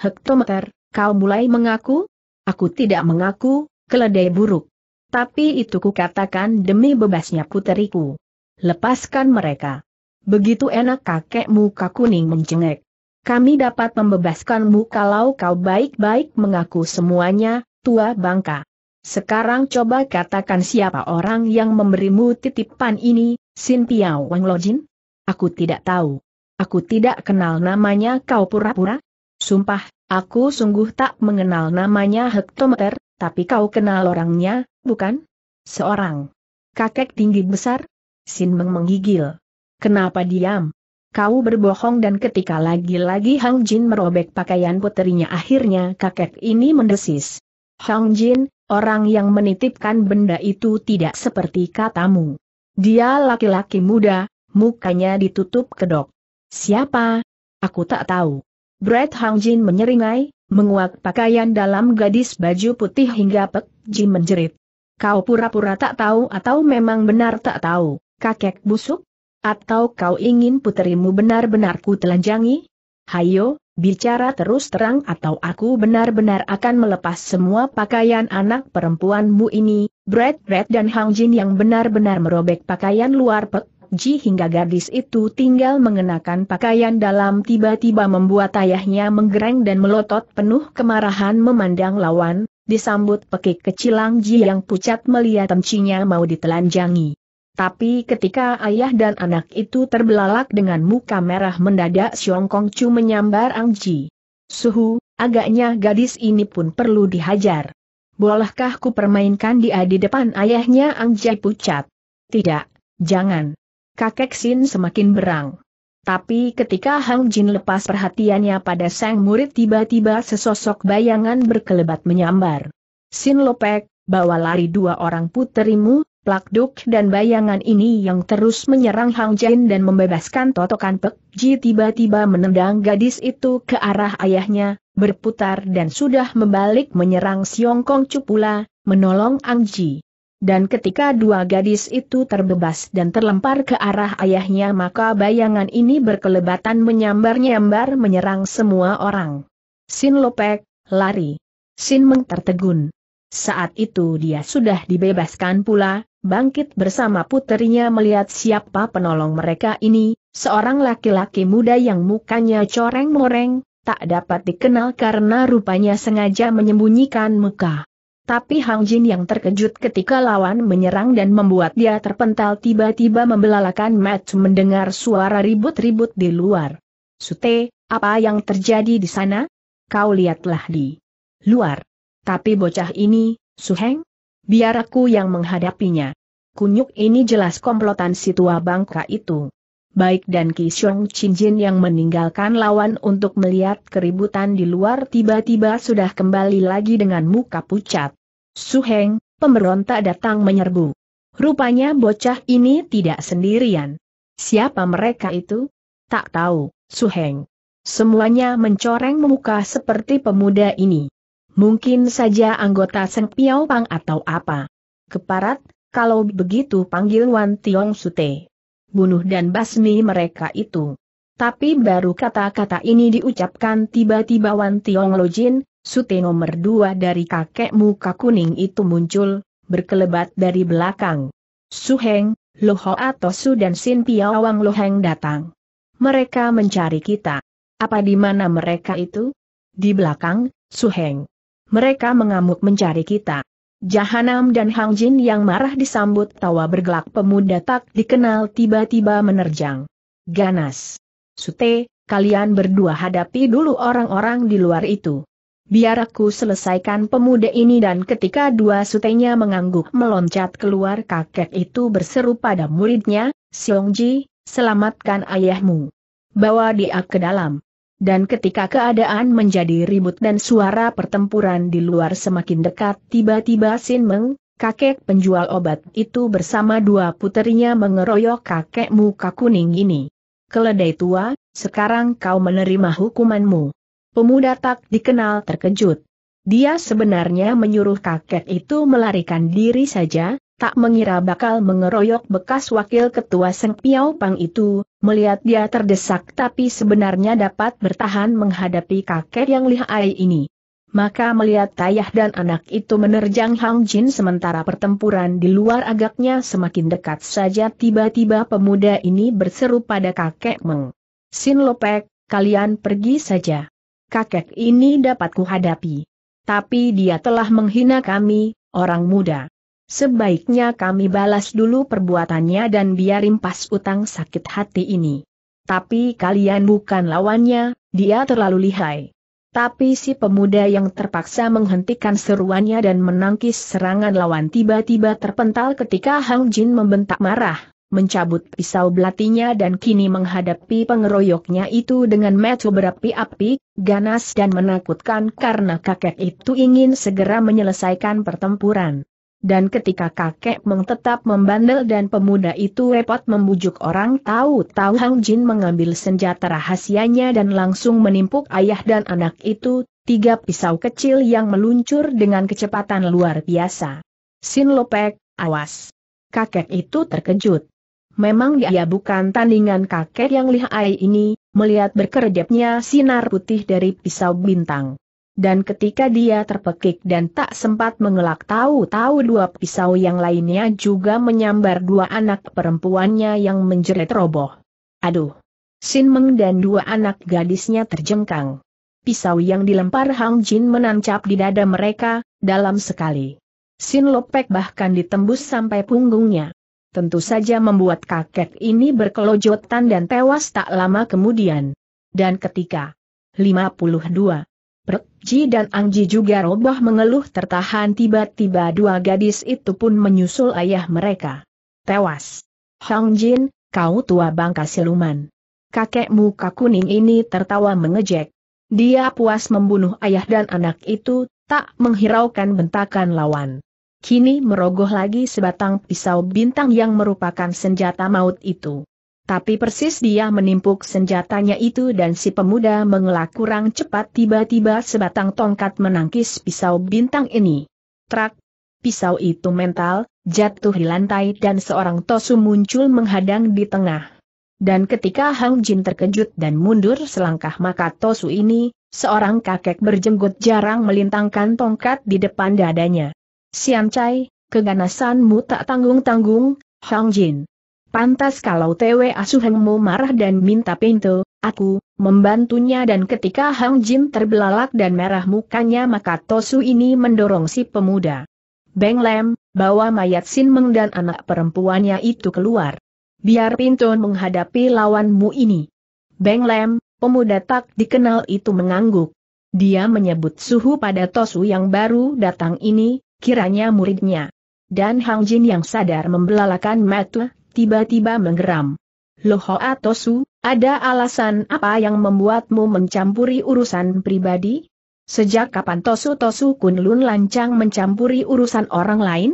Hektometer, kau mulai mengaku? Aku tidak mengaku, keledai buruk. Tapi itu kukatakan demi bebasnya puteriku. Lepaskan mereka. Begitu enak kakek muka kuning mencengek. Kami dapat membebaskanmu kalau kau baik-baik mengaku semuanya, tua bangka. Sekarang coba katakan siapa orang yang memberimu titipan ini, Sin Piao Wang Lojin? Aku tidak tahu. Aku tidak kenal namanya kau pura-pura? Sumpah, aku sungguh tak mengenal namanya hektometer, tapi kau kenal orangnya, bukan? Seorang. Kakek tinggi besar? Sin Meng menggigil. Kenapa diam? Kau berbohong dan ketika lagi-lagi Hang Jin merobek pakaian puterinya akhirnya kakek ini mendesis. Hang Jin, orang yang menitipkan benda itu tidak seperti katamu. Dia laki-laki muda, mukanya ditutup kedok. Siapa? Aku tak tahu. Brett Hang Jin menyeringai, menguak pakaian dalam gadis baju putih hingga Pek Jin menjerit. Kau pura-pura tak tahu atau memang benar tak tahu, kakek busuk? Atau kau ingin puterimu benar-benar ku telanjangi? Hayo, bicara terus terang atau aku benar-benar akan melepas semua pakaian anak perempuanmu ini, Brett, Brett dan Hang Jin yang benar-benar merobek pakaian luar Pek Ji hingga gadis itu tinggal mengenakan pakaian dalam tiba-tiba membuat ayahnya menggereng dan melotot penuh kemarahan memandang lawan, disambut pekik kecilang Ji yang pucat melihat emcinya mau ditelanjangi. Tapi ketika ayah dan anak itu terbelalak dengan muka merah mendadak Siong Kong Chu menyambar Ang Ji. Suhu, agaknya gadis ini pun perlu dihajar. Bolehkah ku permainkan dia di depan ayahnya Ang Ji pucat? Tidak, jangan kakek Sin semakin berang. Tapi ketika Hang Jin lepas perhatiannya pada sang murid tiba-tiba sesosok bayangan berkelebat menyambar. Sin Lopek, bawa lari dua orang puterimu, Plakduk dan bayangan ini yang terus menyerang Hang Jin dan membebaskan totokan Pek Ji tiba-tiba menendang gadis itu ke arah ayahnya, berputar dan sudah membalik menyerang Siong Kong Cupula, menolong Ang Ji. Dan ketika dua gadis itu terbebas dan terlempar ke arah ayahnya maka bayangan ini berkelebatan menyambar-nyambar menyerang semua orang. Sin Lopek, lari. Sin Meng tertegun. Saat itu dia sudah dibebaskan pula, bangkit bersama puterinya melihat siapa penolong mereka ini, seorang laki-laki muda yang mukanya coreng-moreng, tak dapat dikenal karena rupanya sengaja menyembunyikan muka. Tapi Hang Jin yang terkejut ketika lawan menyerang dan membuat dia terpental tiba-tiba membelalakan match mendengar suara ribut-ribut di luar. Sute, apa yang terjadi di sana? Kau lihatlah di luar. Tapi bocah ini, Su Heng, Biar aku yang menghadapinya. Kunyuk ini jelas komplotan si tua bangka itu baik dan Kisyong Jin yang meninggalkan lawan untuk melihat keributan di luar tiba-tiba sudah kembali lagi dengan muka pucat. Suheng, pemberontak datang menyerbu. Rupanya bocah ini tidak sendirian. Siapa mereka itu? Tak tahu, Suheng. Semuanya mencoreng muka seperti pemuda ini. Mungkin saja anggota Seng Piao Pang atau apa. Keparat, kalau begitu panggil Wan Tiong Sute bunuh dan basmi mereka itu. Tapi baru kata-kata ini diucapkan tiba-tiba Wan Tiong Lojin, sute nomor dua dari kakek muka kuning itu muncul, berkelebat dari belakang. Suheng, Loho Su dan Sin Piawang Loheng datang. Mereka mencari kita. Apa di mana mereka itu? Di belakang, Suheng. Mereka mengamuk mencari kita. Jahanam dan Hang Jin yang marah disambut tawa bergelak pemuda tak dikenal tiba-tiba menerjang. Ganas. Sute, kalian berdua hadapi dulu orang-orang di luar itu. Biar aku selesaikan pemuda ini dan ketika dua sutenya mengangguk meloncat keluar kakek itu berseru pada muridnya, Ji, selamatkan ayahmu. Bawa dia ke dalam dan ketika keadaan menjadi ribut dan suara pertempuran di luar semakin dekat tiba-tiba Sin Meng, kakek penjual obat itu bersama dua puterinya mengeroyok kakek muka kuning ini. Keledai tua, sekarang kau menerima hukumanmu. Pemuda tak dikenal terkejut. Dia sebenarnya menyuruh kakek itu melarikan diri saja, tak mengira bakal mengeroyok bekas wakil ketua Seng piau Pang itu, melihat dia terdesak tapi sebenarnya dapat bertahan menghadapi kakek yang lihai ini. Maka melihat ayah dan anak itu menerjang Hang Jin sementara pertempuran di luar agaknya semakin dekat saja tiba-tiba pemuda ini berseru pada kakek Meng. Sin Lopek, kalian pergi saja. Kakek ini dapat kuhadapi. Tapi dia telah menghina kami, orang muda. Sebaiknya kami balas dulu perbuatannya dan biarin pas utang sakit hati ini. Tapi kalian bukan lawannya, dia terlalu lihai. Tapi si pemuda yang terpaksa menghentikan seruannya dan menangkis serangan lawan tiba-tiba terpental ketika Hang Jin membentak marah, mencabut pisau belatinya dan kini menghadapi pengeroyoknya itu dengan metu berapi-api, ganas dan menakutkan karena kakek itu ingin segera menyelesaikan pertempuran. Dan ketika kakek Meng tetap membandel dan pemuda itu repot membujuk orang tahu-tahu Hang Jin mengambil senjata rahasianya dan langsung menimpuk ayah dan anak itu, tiga pisau kecil yang meluncur dengan kecepatan luar biasa. Sin Lopek, awas. Kakek itu terkejut. Memang dia bukan tandingan kakek yang lihai ini, melihat berkedipnya sinar putih dari pisau bintang. Dan ketika dia terpekik dan tak sempat mengelak tahu-tahu dua pisau yang lainnya juga menyambar dua anak perempuannya yang menjerit roboh. Aduh! Sin Meng dan dua anak gadisnya terjengkang. Pisau yang dilempar Hang Jin menancap di dada mereka, dalam sekali. Sin Lopek bahkan ditembus sampai punggungnya. Tentu saja membuat kakek ini berkelojotan dan tewas tak lama kemudian. Dan ketika 52 Ji dan Ang Ji juga roboh mengeluh tertahan tiba-tiba dua gadis itu pun menyusul ayah mereka. Tewas. Hong Jin, kau tua bangka siluman. Kakek muka kuning ini tertawa mengejek. Dia puas membunuh ayah dan anak itu, tak menghiraukan bentakan lawan. Kini merogoh lagi sebatang pisau bintang yang merupakan senjata maut itu. Tapi persis dia menimpuk senjatanya itu dan si pemuda mengelak kurang cepat tiba-tiba sebatang tongkat menangkis pisau bintang ini. Trak, pisau itu mental, jatuh di lantai dan seorang tosu muncul menghadang di tengah. Dan ketika Hang Jin terkejut dan mundur selangkah maka tosu ini, seorang kakek berjenggot jarang melintangkan tongkat di depan dadanya. Sian keganasanmu tak tanggung-tanggung, Hang Jin. Pantas kalau TW asuhanmu marah dan minta pintu, aku, membantunya dan ketika Hang Jin terbelalak dan merah mukanya maka Tosu ini mendorong si pemuda. Beng Lem, bawa mayat Sin Meng dan anak perempuannya itu keluar. Biar pintu menghadapi lawanmu ini. Beng Lem, pemuda tak dikenal itu mengangguk. Dia menyebut suhu pada Tosu yang baru datang ini, kiranya muridnya. Dan Hang Jin yang sadar membelalakan mata, tiba-tiba menggeram. Loho Atosu, ada alasan apa yang membuatmu mencampuri urusan pribadi? Sejak kapan Tosu Tosu Kunlun lancang mencampuri urusan orang lain?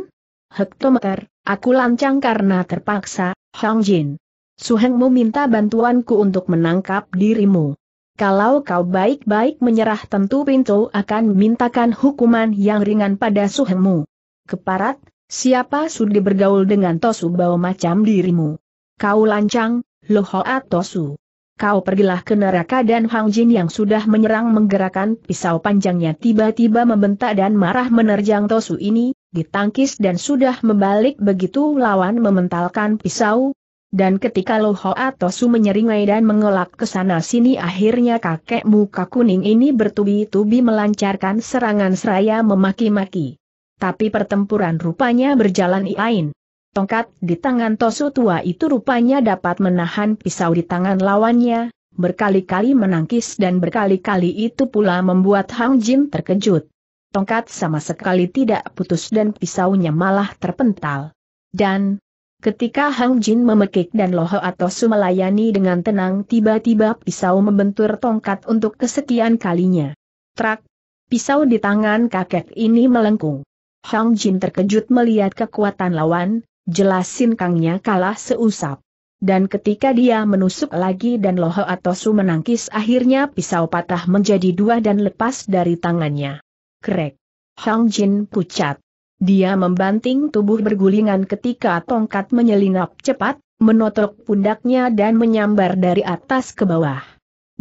Hektometer, aku lancang karena terpaksa, Hong Jin. Suhengmu minta bantuanku untuk menangkap dirimu. Kalau kau baik-baik menyerah tentu pintu akan mintakan hukuman yang ringan pada Suhengmu. Keparat, Siapa sudi bergaul dengan Tosu bau macam dirimu? Kau lancang, Lohoa Tosu. Kau pergilah ke neraka dan Hang Jin yang sudah menyerang menggerakkan pisau panjangnya tiba-tiba membentak dan marah menerjang Tosu ini, ditangkis dan sudah membalik begitu lawan mementalkan pisau. Dan ketika Lohoa Tosu menyeringai dan mengelak ke sana sini akhirnya kakek muka kuning ini bertubi-tubi melancarkan serangan seraya memaki-maki. Tapi pertempuran rupanya berjalan iain. Tongkat di tangan Tosu tua itu rupanya dapat menahan pisau di tangan lawannya, berkali-kali menangkis dan berkali-kali itu pula membuat Hang Jin terkejut. Tongkat sama sekali tidak putus dan pisaunya malah terpental. Dan, Ketika Hang Jin memekik dan Loho Atosu melayani dengan tenang tiba-tiba pisau membentur tongkat untuk kesekian kalinya. Trak, pisau di tangan kakek ini melengkung. Hang Jin terkejut melihat kekuatan lawan, jelas Kangnya kalah seusap. Dan ketika dia menusuk lagi dan Loho Atosu menangkis akhirnya pisau patah menjadi dua dan lepas dari tangannya. Krek. Hang Jin pucat. Dia membanting tubuh bergulingan ketika tongkat menyelinap cepat, menotok pundaknya dan menyambar dari atas ke bawah.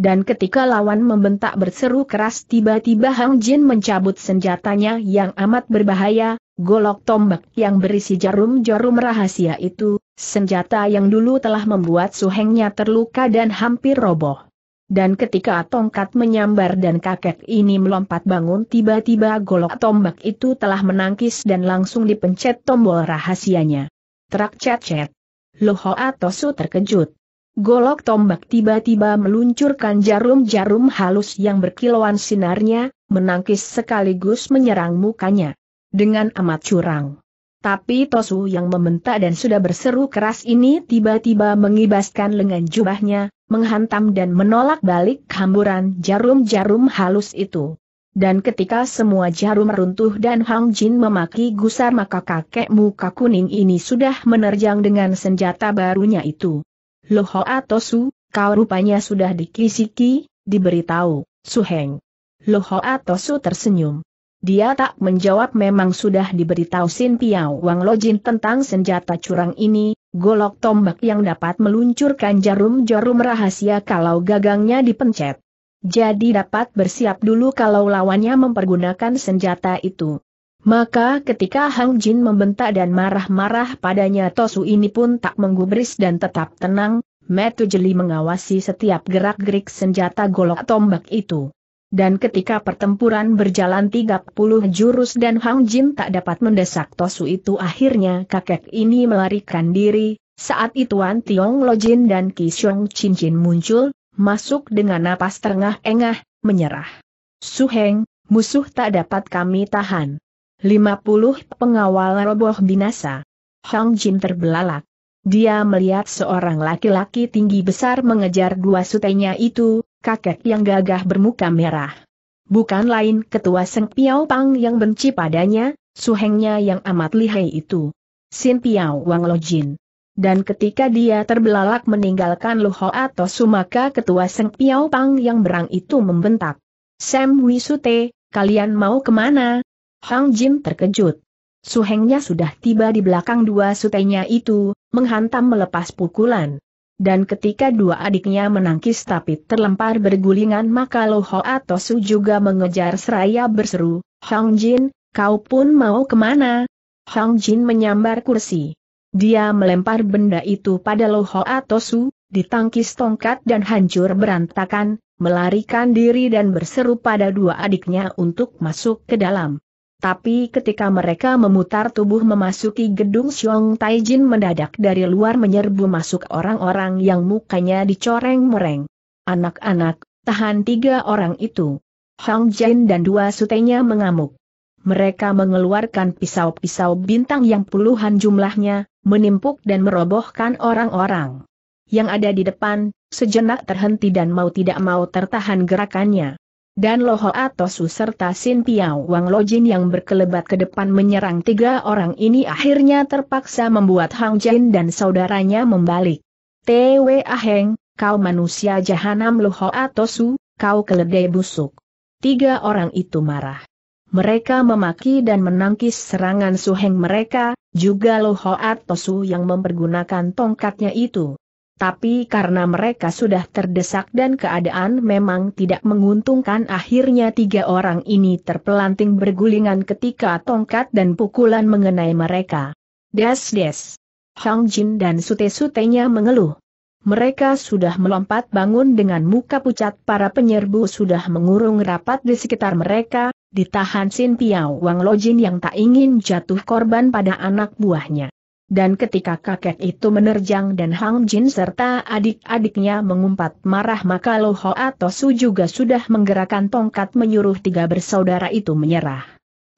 Dan ketika lawan membentak berseru keras tiba-tiba Hang Jin mencabut senjatanya yang amat berbahaya, golok tombak yang berisi jarum-jarum rahasia itu, senjata yang dulu telah membuat suhengnya terluka dan hampir roboh. Dan ketika tongkat menyambar dan kakek ini melompat bangun tiba-tiba golok tombak itu telah menangkis dan langsung dipencet tombol rahasianya. Trak cet cet. atau Su terkejut. Golok tombak tiba-tiba meluncurkan jarum-jarum halus yang berkilauan sinarnya, menangkis sekaligus menyerang mukanya. Dengan amat curang. Tapi Tosu yang membentak dan sudah berseru keras ini tiba-tiba mengibaskan lengan jubahnya, menghantam dan menolak balik hamburan jarum-jarum halus itu. Dan ketika semua jarum runtuh dan Hang Jin memaki gusar maka kakek muka kuning ini sudah menerjang dengan senjata barunya itu. Loho Atosu, kau rupanya sudah dikisiki, diberitahu, Suheng. Loho Atosu tersenyum. Dia tak menjawab memang sudah diberitahu Sin Piao Wang Lojin tentang senjata curang ini, golok tombak yang dapat meluncurkan jarum-jarum rahasia kalau gagangnya dipencet. Jadi dapat bersiap dulu kalau lawannya mempergunakan senjata itu. Maka ketika Hang Jin membentak dan marah-marah padanya Tosu ini pun tak menggubris dan tetap tenang, Metu jeli mengawasi setiap gerak-gerik senjata golok tombak itu. Dan ketika pertempuran berjalan 30 jurus dan Hang Jin tak dapat mendesak Tosu itu akhirnya kakek ini melarikan diri, saat itu Wan Tiong Jin dan Ki Xiong Chin Jin muncul, masuk dengan napas terengah-engah, menyerah. Suheng, musuh tak dapat kami tahan. 50 pengawal roboh binasa. Hang Jin terbelalak. Dia melihat seorang laki-laki tinggi besar mengejar dua sutenya itu, kakek yang gagah bermuka merah. Bukan lain ketua Seng Piao Pang yang benci padanya, suhengnya yang amat lihai itu. Sin Piao Wang Lo Jin. Dan ketika dia terbelalak meninggalkan Lu atau atau maka ketua Seng Piao Pang yang berang itu membentak. Sam Wisute, kalian mau kemana? Hang Jin terkejut. Suhengnya sudah tiba di belakang dua sutenya itu, menghantam melepas pukulan. Dan ketika dua adiknya menangkis tapi terlempar bergulingan maka Lo atau Tosu juga mengejar seraya berseru, Hang Jin, kau pun mau kemana? Hang Jin menyambar kursi. Dia melempar benda itu pada Lo atau Tosu, ditangkis tongkat dan hancur berantakan, melarikan diri dan berseru pada dua adiknya untuk masuk ke dalam tapi ketika mereka memutar tubuh memasuki gedung Xiong Taijin mendadak dari luar menyerbu masuk orang-orang yang mukanya dicoreng-mereng. Anak-anak, tahan tiga orang itu. Hong Jin dan dua sutenya mengamuk. Mereka mengeluarkan pisau-pisau bintang yang puluhan jumlahnya, menimpuk dan merobohkan orang-orang. Yang ada di depan, sejenak terhenti dan mau tidak mau tertahan gerakannya dan Loho Atosu serta Sin Piao Wang Lojin yang berkelebat ke depan menyerang tiga orang ini akhirnya terpaksa membuat Hang Jin dan saudaranya membalik. Twa Aheng, kau manusia jahanam Loho Atosu, kau keledai busuk. Tiga orang itu marah. Mereka memaki dan menangkis serangan suheng mereka, juga Loho Atosu yang mempergunakan tongkatnya itu tapi karena mereka sudah terdesak dan keadaan memang tidak menguntungkan akhirnya tiga orang ini terpelanting bergulingan ketika tongkat dan pukulan mengenai mereka. Des-des. Hang Jin dan sute-sutenya mengeluh. Mereka sudah melompat bangun dengan muka pucat para penyerbu sudah mengurung rapat di sekitar mereka, ditahan Sin Piao Wang Lojin yang tak ingin jatuh korban pada anak buahnya dan ketika kakek itu menerjang dan Hang Jin serta adik-adiknya mengumpat marah maka Lo atau Su juga sudah menggerakkan tongkat menyuruh tiga bersaudara itu menyerah.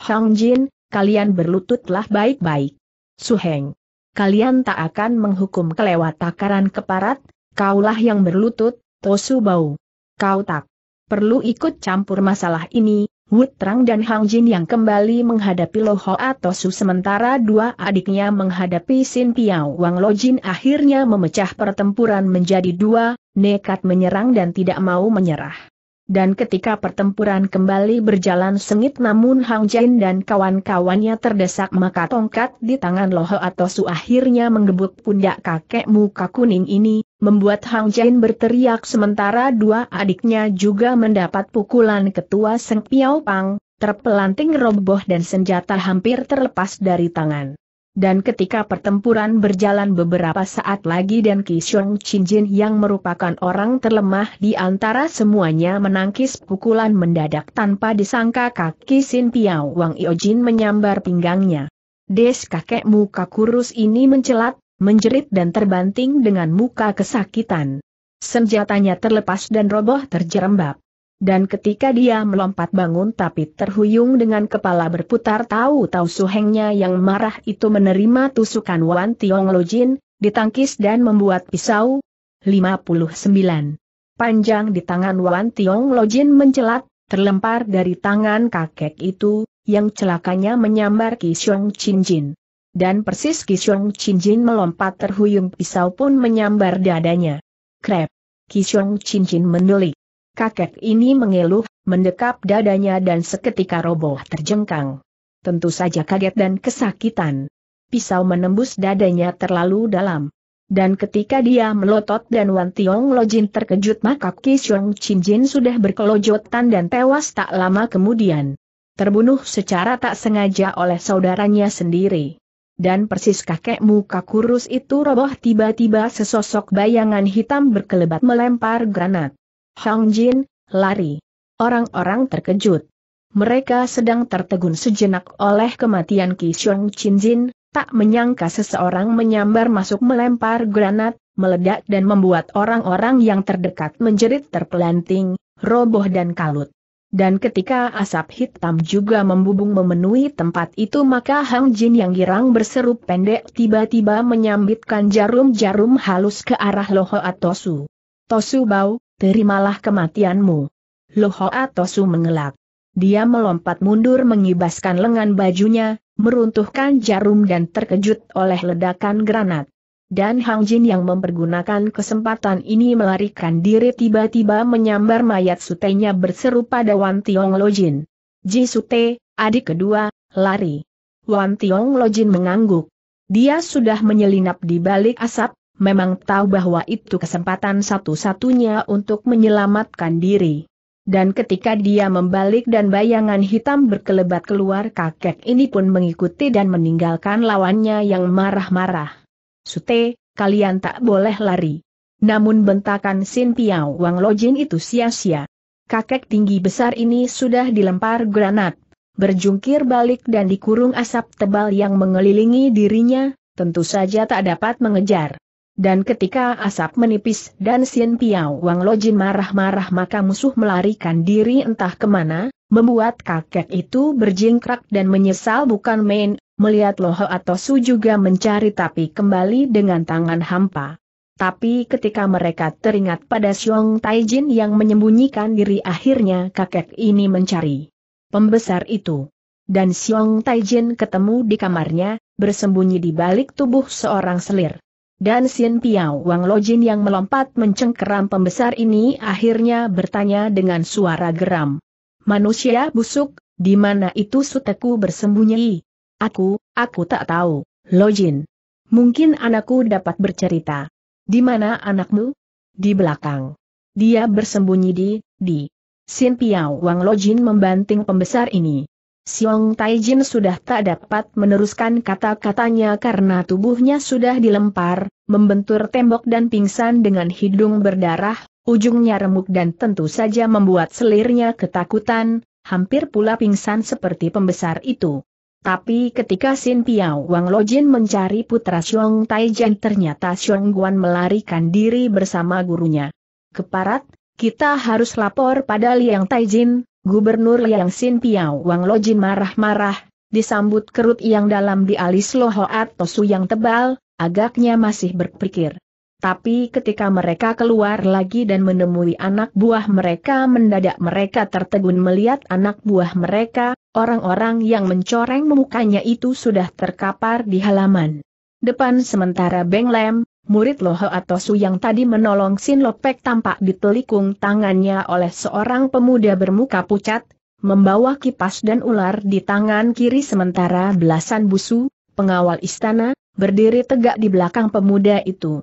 Hang Jin, kalian berlututlah baik-baik. Su Heng, kalian tak akan menghukum kelewat takaran keparat, kaulah yang berlutut, Tosu bau. Kau tak perlu ikut campur masalah ini, Wu dan Hang Jin yang kembali menghadapi Lo Ho atau Su sementara dua adiknya menghadapi Sin Piao Wang Lojin akhirnya memecah pertempuran menjadi dua, nekat menyerang dan tidak mau menyerah dan ketika pertempuran kembali berjalan sengit namun Hang Jin dan kawan-kawannya terdesak maka tongkat di tangan Loho atau Su akhirnya menggebuk pundak kakek muka kuning ini, membuat Hang Jin berteriak sementara dua adiknya juga mendapat pukulan ketua Seng Piao Pang, terpelanting roboh dan senjata hampir terlepas dari tangan. Dan ketika pertempuran berjalan beberapa saat lagi dan Kisyong Chinjin yang merupakan orang terlemah di antara semuanya menangkis pukulan mendadak tanpa disangka kaki Sin Piao Wang Iojin menyambar pinggangnya. Des kakek muka kurus ini mencelat, menjerit dan terbanting dengan muka kesakitan. Senjatanya terlepas dan roboh terjerembab dan ketika dia melompat bangun tapi terhuyung dengan kepala berputar tahu-tahu suhengnya yang marah itu menerima tusukan Wan Tiong Lojin, ditangkis dan membuat pisau. 59. Panjang di tangan Wan Tiong Lojin mencelat, terlempar dari tangan kakek itu, yang celakanya menyambar Kisyong Chinjin. Dan persis Kisyong Chinjin melompat terhuyung pisau pun menyambar dadanya. Krep! Kisyong Chinjin mendelik. Kakek ini mengeluh, mendekap dadanya dan seketika roboh terjengkang. Tentu saja kaget dan kesakitan. Pisau menembus dadanya terlalu dalam. Dan ketika dia melotot dan Wan Tiong Lojin terkejut maka Kisyong Jin sudah berkelojotan dan tewas tak lama kemudian. Terbunuh secara tak sengaja oleh saudaranya sendiri. Dan persis kakek muka kurus itu roboh tiba-tiba sesosok bayangan hitam berkelebat melempar granat. Hang Jin, lari. Orang-orang terkejut. Mereka sedang tertegun sejenak oleh kematian Ki Xiong Chin Jin, tak menyangka seseorang menyambar masuk melempar granat, meledak dan membuat orang-orang yang terdekat menjerit terpelanting, roboh dan kalut. Dan ketika asap hitam juga membubung memenuhi tempat itu maka Hang Jin yang girang berseru pendek tiba-tiba menyambitkan jarum-jarum halus ke arah Loho Atosu. Tosu Bau, terimalah kematianmu. Loho Atosu mengelak. Dia melompat mundur mengibaskan lengan bajunya, meruntuhkan jarum dan terkejut oleh ledakan granat. Dan Hang Jin yang mempergunakan kesempatan ini melarikan diri tiba-tiba menyambar mayat sutenya berseru pada Wan Tiong Lojin. Ji Sute, adik kedua, lari. Wan Tiong Lojin mengangguk. Dia sudah menyelinap di balik asap, memang tahu bahwa itu kesempatan satu-satunya untuk menyelamatkan diri. Dan ketika dia membalik dan bayangan hitam berkelebat keluar kakek ini pun mengikuti dan meninggalkan lawannya yang marah-marah. Sute, kalian tak boleh lari. Namun bentakan Sin Piao Wang Lojin itu sia-sia. Kakek tinggi besar ini sudah dilempar granat, berjungkir balik dan dikurung asap tebal yang mengelilingi dirinya, tentu saja tak dapat mengejar. Dan ketika asap menipis dan Sien Piao Wang Lojin marah-marah maka musuh melarikan diri entah kemana, membuat kakek itu berjingkrak dan menyesal bukan main, melihat Loho atau Su juga mencari tapi kembali dengan tangan hampa. Tapi ketika mereka teringat pada Xiong Taijin yang menyembunyikan diri akhirnya kakek ini mencari pembesar itu. Dan Xiong Taijin ketemu di kamarnya, bersembunyi di balik tubuh seorang selir. Dan Sien Piao Wang Lojin yang melompat mencengkeram pembesar ini akhirnya bertanya dengan suara geram. Manusia busuk, di mana itu suteku bersembunyi? Aku, aku tak tahu, Lojin. Mungkin anakku dapat bercerita. Di mana anakmu? Di belakang. Dia bersembunyi di, di. Sien Piao Wang Lojin membanting pembesar ini. Siong Taijin sudah tak dapat meneruskan kata-katanya karena tubuhnya sudah dilempar, membentur tembok dan pingsan dengan hidung berdarah, ujungnya remuk dan tentu saja membuat selirnya ketakutan, hampir pula pingsan seperti pembesar itu. Tapi ketika Sin Piao Wang Lojin mencari putra Xiong Taijin, ternyata Xiong Guan melarikan diri bersama gurunya. Keparat, kita harus lapor pada Liang Taijin, Gubernur yang Sin Piao Wang Lojin marah-marah, disambut kerut yang dalam di alis atau su yang tebal, agaknya masih berpikir. Tapi ketika mereka keluar lagi dan menemui anak buah mereka mendadak mereka tertegun melihat anak buah mereka, orang-orang yang mencoreng mukanya itu sudah terkapar di halaman. Depan sementara Beng Lem, Murid Loho atau su yang tadi menolong Sin Lopek tampak ditelikung tangannya oleh seorang pemuda bermuka pucat, membawa kipas dan ular di tangan kiri sementara belasan busu, pengawal istana, berdiri tegak di belakang pemuda itu.